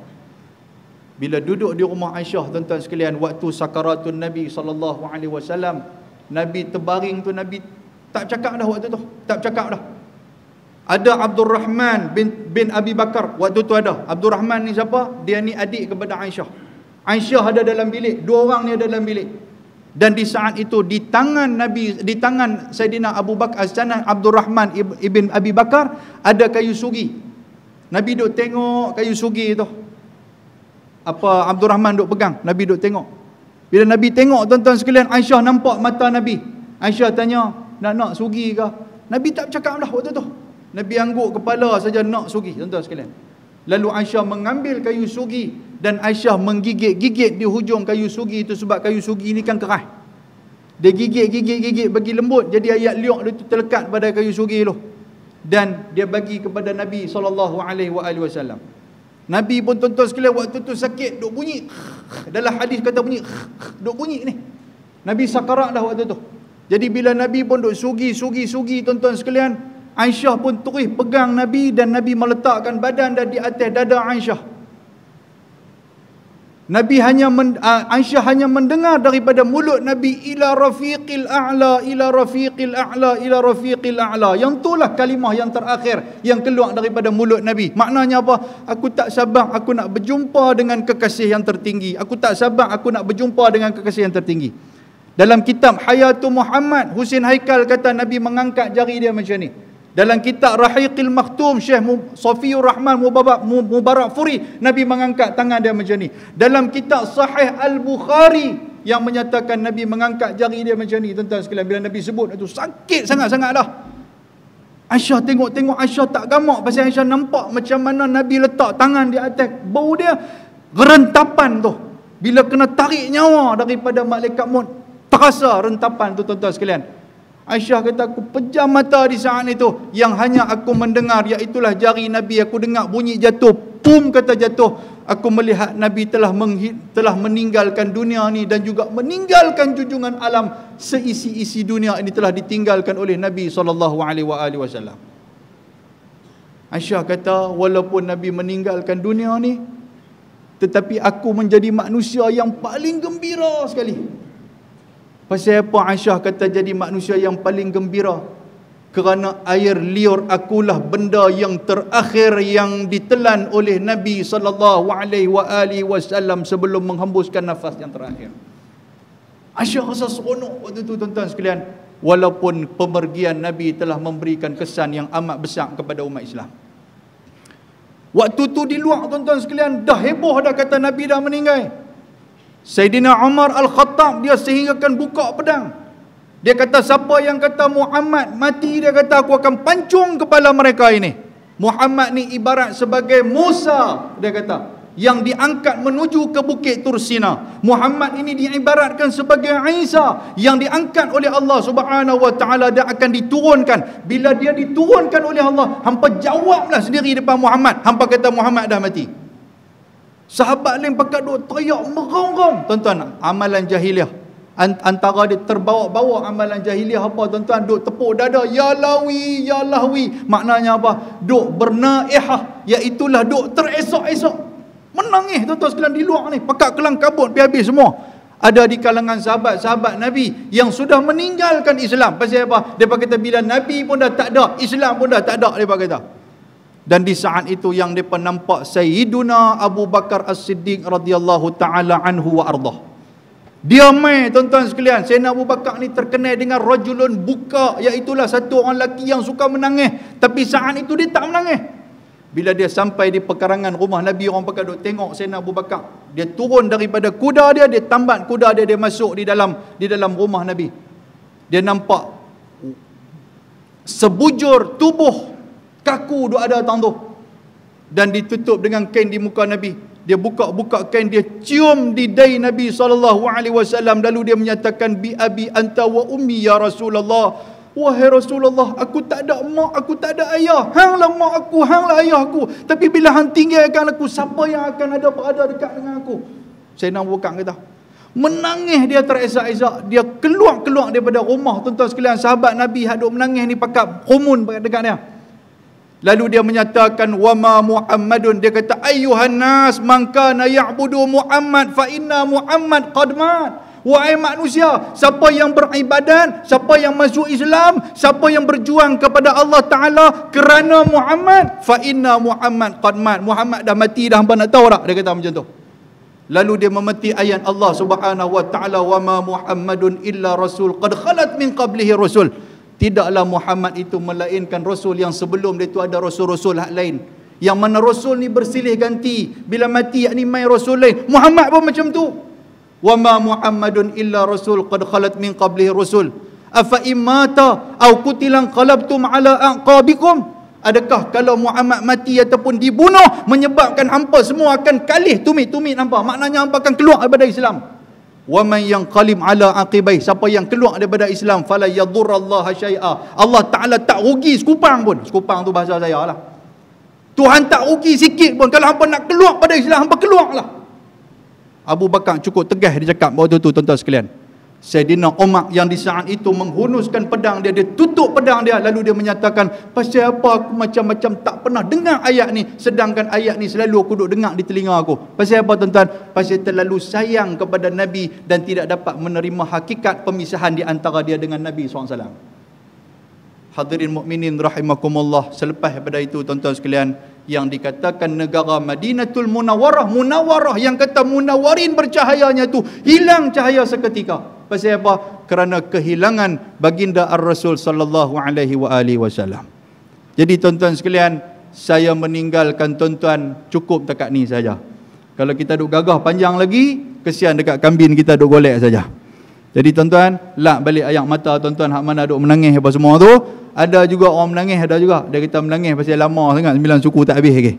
Bila duduk di rumah Aisyah, tuan-tuan sekalian, waktu sakaratun Nabi Sallallahu alaihi wasallam. Nabi terbaring tu, Nabi tak cakap dah waktu tu. Tak cakap dah. Ada Abdul Rahman bin, bin Abi Bakar Waktu tu ada Abdul Rahman ni siapa? Dia ni adik kepada Aisyah Aisyah ada dalam bilik Dua orang ni ada dalam bilik Dan di saat itu Di tangan Nabi Di tangan Sayyidina Abu Bakar Sayyidina eh, Abdul Rahman Ibn Abi Bakar Ada kayu sugi Nabi duk tengok kayu sugi tu Apa Abdul Rahman duk pegang Nabi duk tengok Bila Nabi tengok tuan-tuan sekalian Aisyah nampak mata Nabi Aisyah tanya Nak-nak sugi ke? Nabi tak bercakap lah waktu tu Nabi angguk kepala saja nak sugi tuan-tuan sekalian. Lalu Aisyah mengambil kayu sugi dan Aisyah menggigit-gigit di hujung kayu sugi itu sebab kayu sugi ini kan keras. Dia gigit-gigit-gigit bagi lembut jadi ayat liuk itu terlekat pada kayu sugi itu. Dan dia bagi kepada Nabi sallallahu alaihi wasallam. Nabi pun tuan-tuan sekalian waktu tu sakit duk bunyi. Dalam hadis kata bunyi duk bunyi ni. Nabi sakarat waktu tu. Jadi bila Nabi pun duk sugi-sugi-sugi tuan-tuan sekalian, Aisyah pun terus pegang Nabi dan Nabi meletakkan badan dan di atas dada Aisyah. Nabi hanya men, ah, Aisyah hanya mendengar daripada mulut Nabi ila rafiqil a'la ila rafiqil a'la ila rafiqil a'la. Yang itulah kalimah yang terakhir yang keluar daripada mulut Nabi. Maknanya apa? Aku tak sabar aku nak berjumpa dengan kekasih yang tertinggi. Aku tak sabar aku nak berjumpa dengan kekasih yang tertinggi. Dalam kitab Hayatul Muhammad, Husin Haikal kata Nabi mengangkat jari dia macam ni. Dalam kitab Rahiqil Maktum Syekh Sofiyur Rahman Mubarak, Mubarak Furi Nabi mengangkat tangan dia macam ni Dalam kitab Sahih Al-Bukhari Yang menyatakan Nabi mengangkat jari dia macam ni tentang tuan sekalian Bila Nabi sebut itu Sakit sangat-sangat lah Aisyah tengok-tengok Aisyah tak gamak Pasal Aisyah nampak macam mana Nabi letak tangan di atas Bau dia Rentapan tu Bila kena tarik nyawa daripada malaikat mut Terasa rentapan tu tuan-tuan sekalian Aisyah kata aku pejam mata di saat itu yang hanya aku mendengar iaitulah jari Nabi aku dengar bunyi jatuh pum kata jatuh aku melihat Nabi telah telah meninggalkan dunia ini dan juga meninggalkan junjungan alam seisi-isi dunia ini telah ditinggalkan oleh Nabi saw. Aisyah kata walaupun Nabi meninggalkan dunia ini tetapi aku menjadi manusia yang paling gembira sekali Pasal apa Aisyah kata jadi manusia yang paling gembira? Kerana air liur akulah benda yang terakhir yang ditelan oleh Nabi sallallahu alaihi wasallam sebelum menghembuskan nafas yang terakhir. Aisyah rasa seronok waktu itu tuan-tuan sekalian. Walaupun pemergian Nabi telah memberikan kesan yang amat besar kepada umat Islam. Waktu tu di luar tuan-tuan sekalian dah heboh dah kata Nabi dah meninggal. Sayyidina Umar Al-Khattab dia sehingga sehinggakan buka pedang. Dia kata siapa yang kata Muhammad mati dia kata aku akan pancung kepala mereka ini. Muhammad ni ibarat sebagai Musa dia kata yang diangkat menuju ke Bukit Tursina. Muhammad ini diibaratkan sebagai Isa yang diangkat oleh Allah Subhanahu Wa Taala dan akan diturunkan. Bila dia diturunkan oleh Allah, hampa jawablah sendiri depan Muhammad. Hampa kata Muhammad dah mati. Sahabat lain pakat duk teriak merongrong. Tuan-tuan, amalan jahiliah. Antara dia terbawa-bawa amalan jahiliah apa tuan-tuan duk tepuk dada ya lawi ya lawi maknanya apa duk bernaihah iaitu lah duk teresok-esok menangis tuan-tuan sekalian di luar ni pekat kelang kabut pi habis semua ada di kalangan sahabat-sahabat Nabi yang sudah meninggalkan Islam. Pasal apa? Dia kata bila Nabi pun dah tak ada, Islam pun dah tak ada, dia kata. Dan di saat itu yang mereka nampak Sayyiduna Abu Bakar As-Siddiq radhiyallahu ta'ala anhu wa ardah. Dia mai tuan-tuan sekalian. Sayyidina Abu Bakar ni terkenal dengan rajulun buka. Iaitulah satu orang lelaki yang suka menangis. Tapi saat itu dia tak menangis. Bila dia sampai di pekarangan rumah Nabi orang pakai duk tengok Sayyidina Abu Bakar. Dia turun daripada kuda dia, dia tambat kuda dia, dia masuk di dalam di dalam rumah Nabi. Dia nampak sebujur tubuh Kaku duk ada tang tu. Dan ditutup dengan kain di muka Nabi. Dia buka-buka kain dia cium di dai Nabi sallallahu alaihi wasallam lalu dia menyatakan bi abi anta wa ummi ya Rasulullah. Wahai Rasulullah, aku tak ada mak, aku tak ada ayah. Hanglah mak aku, hanglah ayah aku. Tapi bila hang tinggalkan aku, siapa yang akan ada berada dekat dengan aku? Saya nak bukan kata. Menangis dia teresak-esak, dia keluar-keluar daripada rumah tuan-tuan sekalian sahabat Nabi hak duk menangis ni pakai komun dekat dia. Lalu dia menyatakan wama Muhammadun dia kata ayuhan nas man yang ya'budu Muhammad fa inna Muhammad qad Wahai manusia, siapa yang beribadat, siapa yang masuk Islam, siapa yang berjuang kepada Allah Taala kerana Muhammad, fa inna Muhammad qad Muhammad dah mati dah hamba nak tahu tak? Dia kata macam tu. Lalu dia memeti ayat Allah Subhanahu wa taala wama Muhammadun illa rasul qad khalat min kablihi Rasul tidaklah Muhammad itu melainkan rasul yang sebelum dia itu ada rasul-rasul hak lain yang mana rasul ni bersilih ganti bila mati yakni mai rasul lain Muhammad pun macam tu wa ma Muhammadun illa rasul qad khalat min qablihi rasul afa imata aw qutilan qalabtum ala aqabikum Adakah kalau Muhammad mati ataupun dibunuh menyebabkan hampa semua akan kalih tumit-tumit hampa? Maknanya hampa akan keluar daripada Islam wa man yanqalim ala aqibai siapa yang keluar daripada Islam fala yadurrallaha syai'a Allah taala tak rugi sekupang pun sekupang tu bahasa saya lah Tuhan tak rugi sikit pun kalau hangpa nak keluar pada Islam hangpa keluarlah Abu Bakar cukup tegas dia cakap waktu tu tuan-tuan sekalian Sayyidina Umar yang di saat itu menghunuskan pedang dia, dia tutup pedang dia lalu dia menyatakan pasal apa aku macam-macam tak pernah dengar ayat ni sedangkan ayat ni selalu aku duduk dengar di telinga aku pasal apa tuan-tuan? pasal terlalu sayang kepada Nabi dan tidak dapat menerima hakikat pemisahan di antara dia dengan Nabi SAW hadirin mukminin rahimakumullah selepas pada itu tuan-tuan sekalian yang dikatakan negara Madinatul Munawarah Munawarah yang kata Munawarin bercahayanya tu hilang cahaya seketika Pasal apa? Kerana kehilangan baginda Ar-Rasul sallallahu alaihi wa alihi wasallam. Jadi tuan-tuan sekalian, saya meninggalkan tuan-tuan cukup dekat ni saja. Kalau kita duk gagah panjang lagi, kesian dekat kambing kita duk golek saja. Jadi tuan-tuan, lak balik ayak mata tuan-tuan hak mana duk menangis apa semua tu. Ada juga orang menangis ada juga. Dia kita menangis pasal lama sangat sembilan suku tak habis lagi.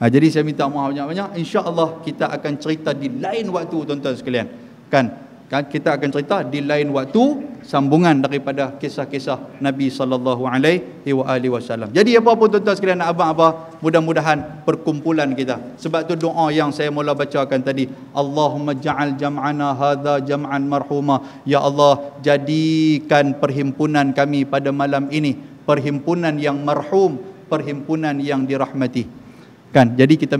Ha, jadi saya minta maaf banyak-banyak. Insya-Allah kita akan cerita di lain waktu tuan-tuan sekalian. Kan? Kan kita akan cerita di lain waktu sambungan daripada kisah-kisah Nabi sallallahu alaihi wasallam. Jadi apa-apa tuan-tuan sekalian nak abang apa mudah-mudahan perkumpulan kita. Sebab tu doa yang saya mula bacakan tadi, Allahumma ja'al jam'ana hadha jam'an marhuma. Ya Allah, jadikan perhimpunan kami pada malam ini perhimpunan yang marhum, perhimpunan yang dirahmati. Kan? Jadi kita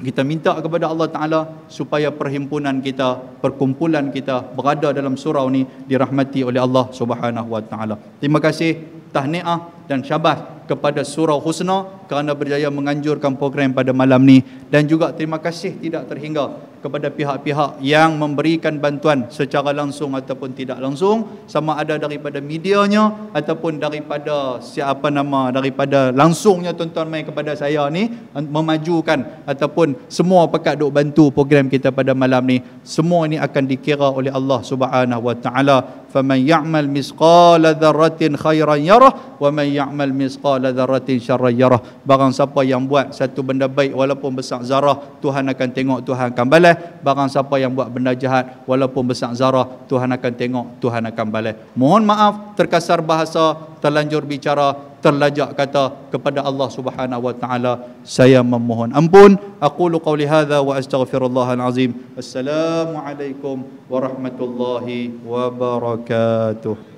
kita minta kepada Allah Ta'ala supaya perhimpunan kita, perkumpulan kita berada dalam surau ni dirahmati oleh Allah Subhanahu Wa Ta'ala. Terima kasih tahniah dan syabas kepada surau Husna kerana berjaya menganjurkan program pada malam ni dan juga terima kasih tidak terhingga kepada pihak-pihak yang memberikan bantuan secara langsung ataupun tidak langsung sama ada daripada medianya ataupun daripada siapa nama daripada langsungnya tuan-tuan mai kepada saya ni memajukan ataupun semua pekat duk bantu program kita pada malam ni semua ini akan dikira oleh Allah Subhanahu Wa Taala فمن يعمل مثقال ذرة خيرا يره ومن يعمل مثقال ذرة شرا يره barang siapa yang buat satu benda baik walaupun besar zarah Tuhan akan tengok Tuhan akan balas barang siapa yang buat benda jahat walaupun besar zarah Tuhan akan tengok Tuhan akan balas mohon maaf terkasar bahasa terlanjur bicara, terlajak kata kepada Allah Subhanahu wa taala, saya memohon ampun. Aqulu qawli hadza wa astaghfirullahal azim. Assalamualaikum warahmatullahi wabarakatuh.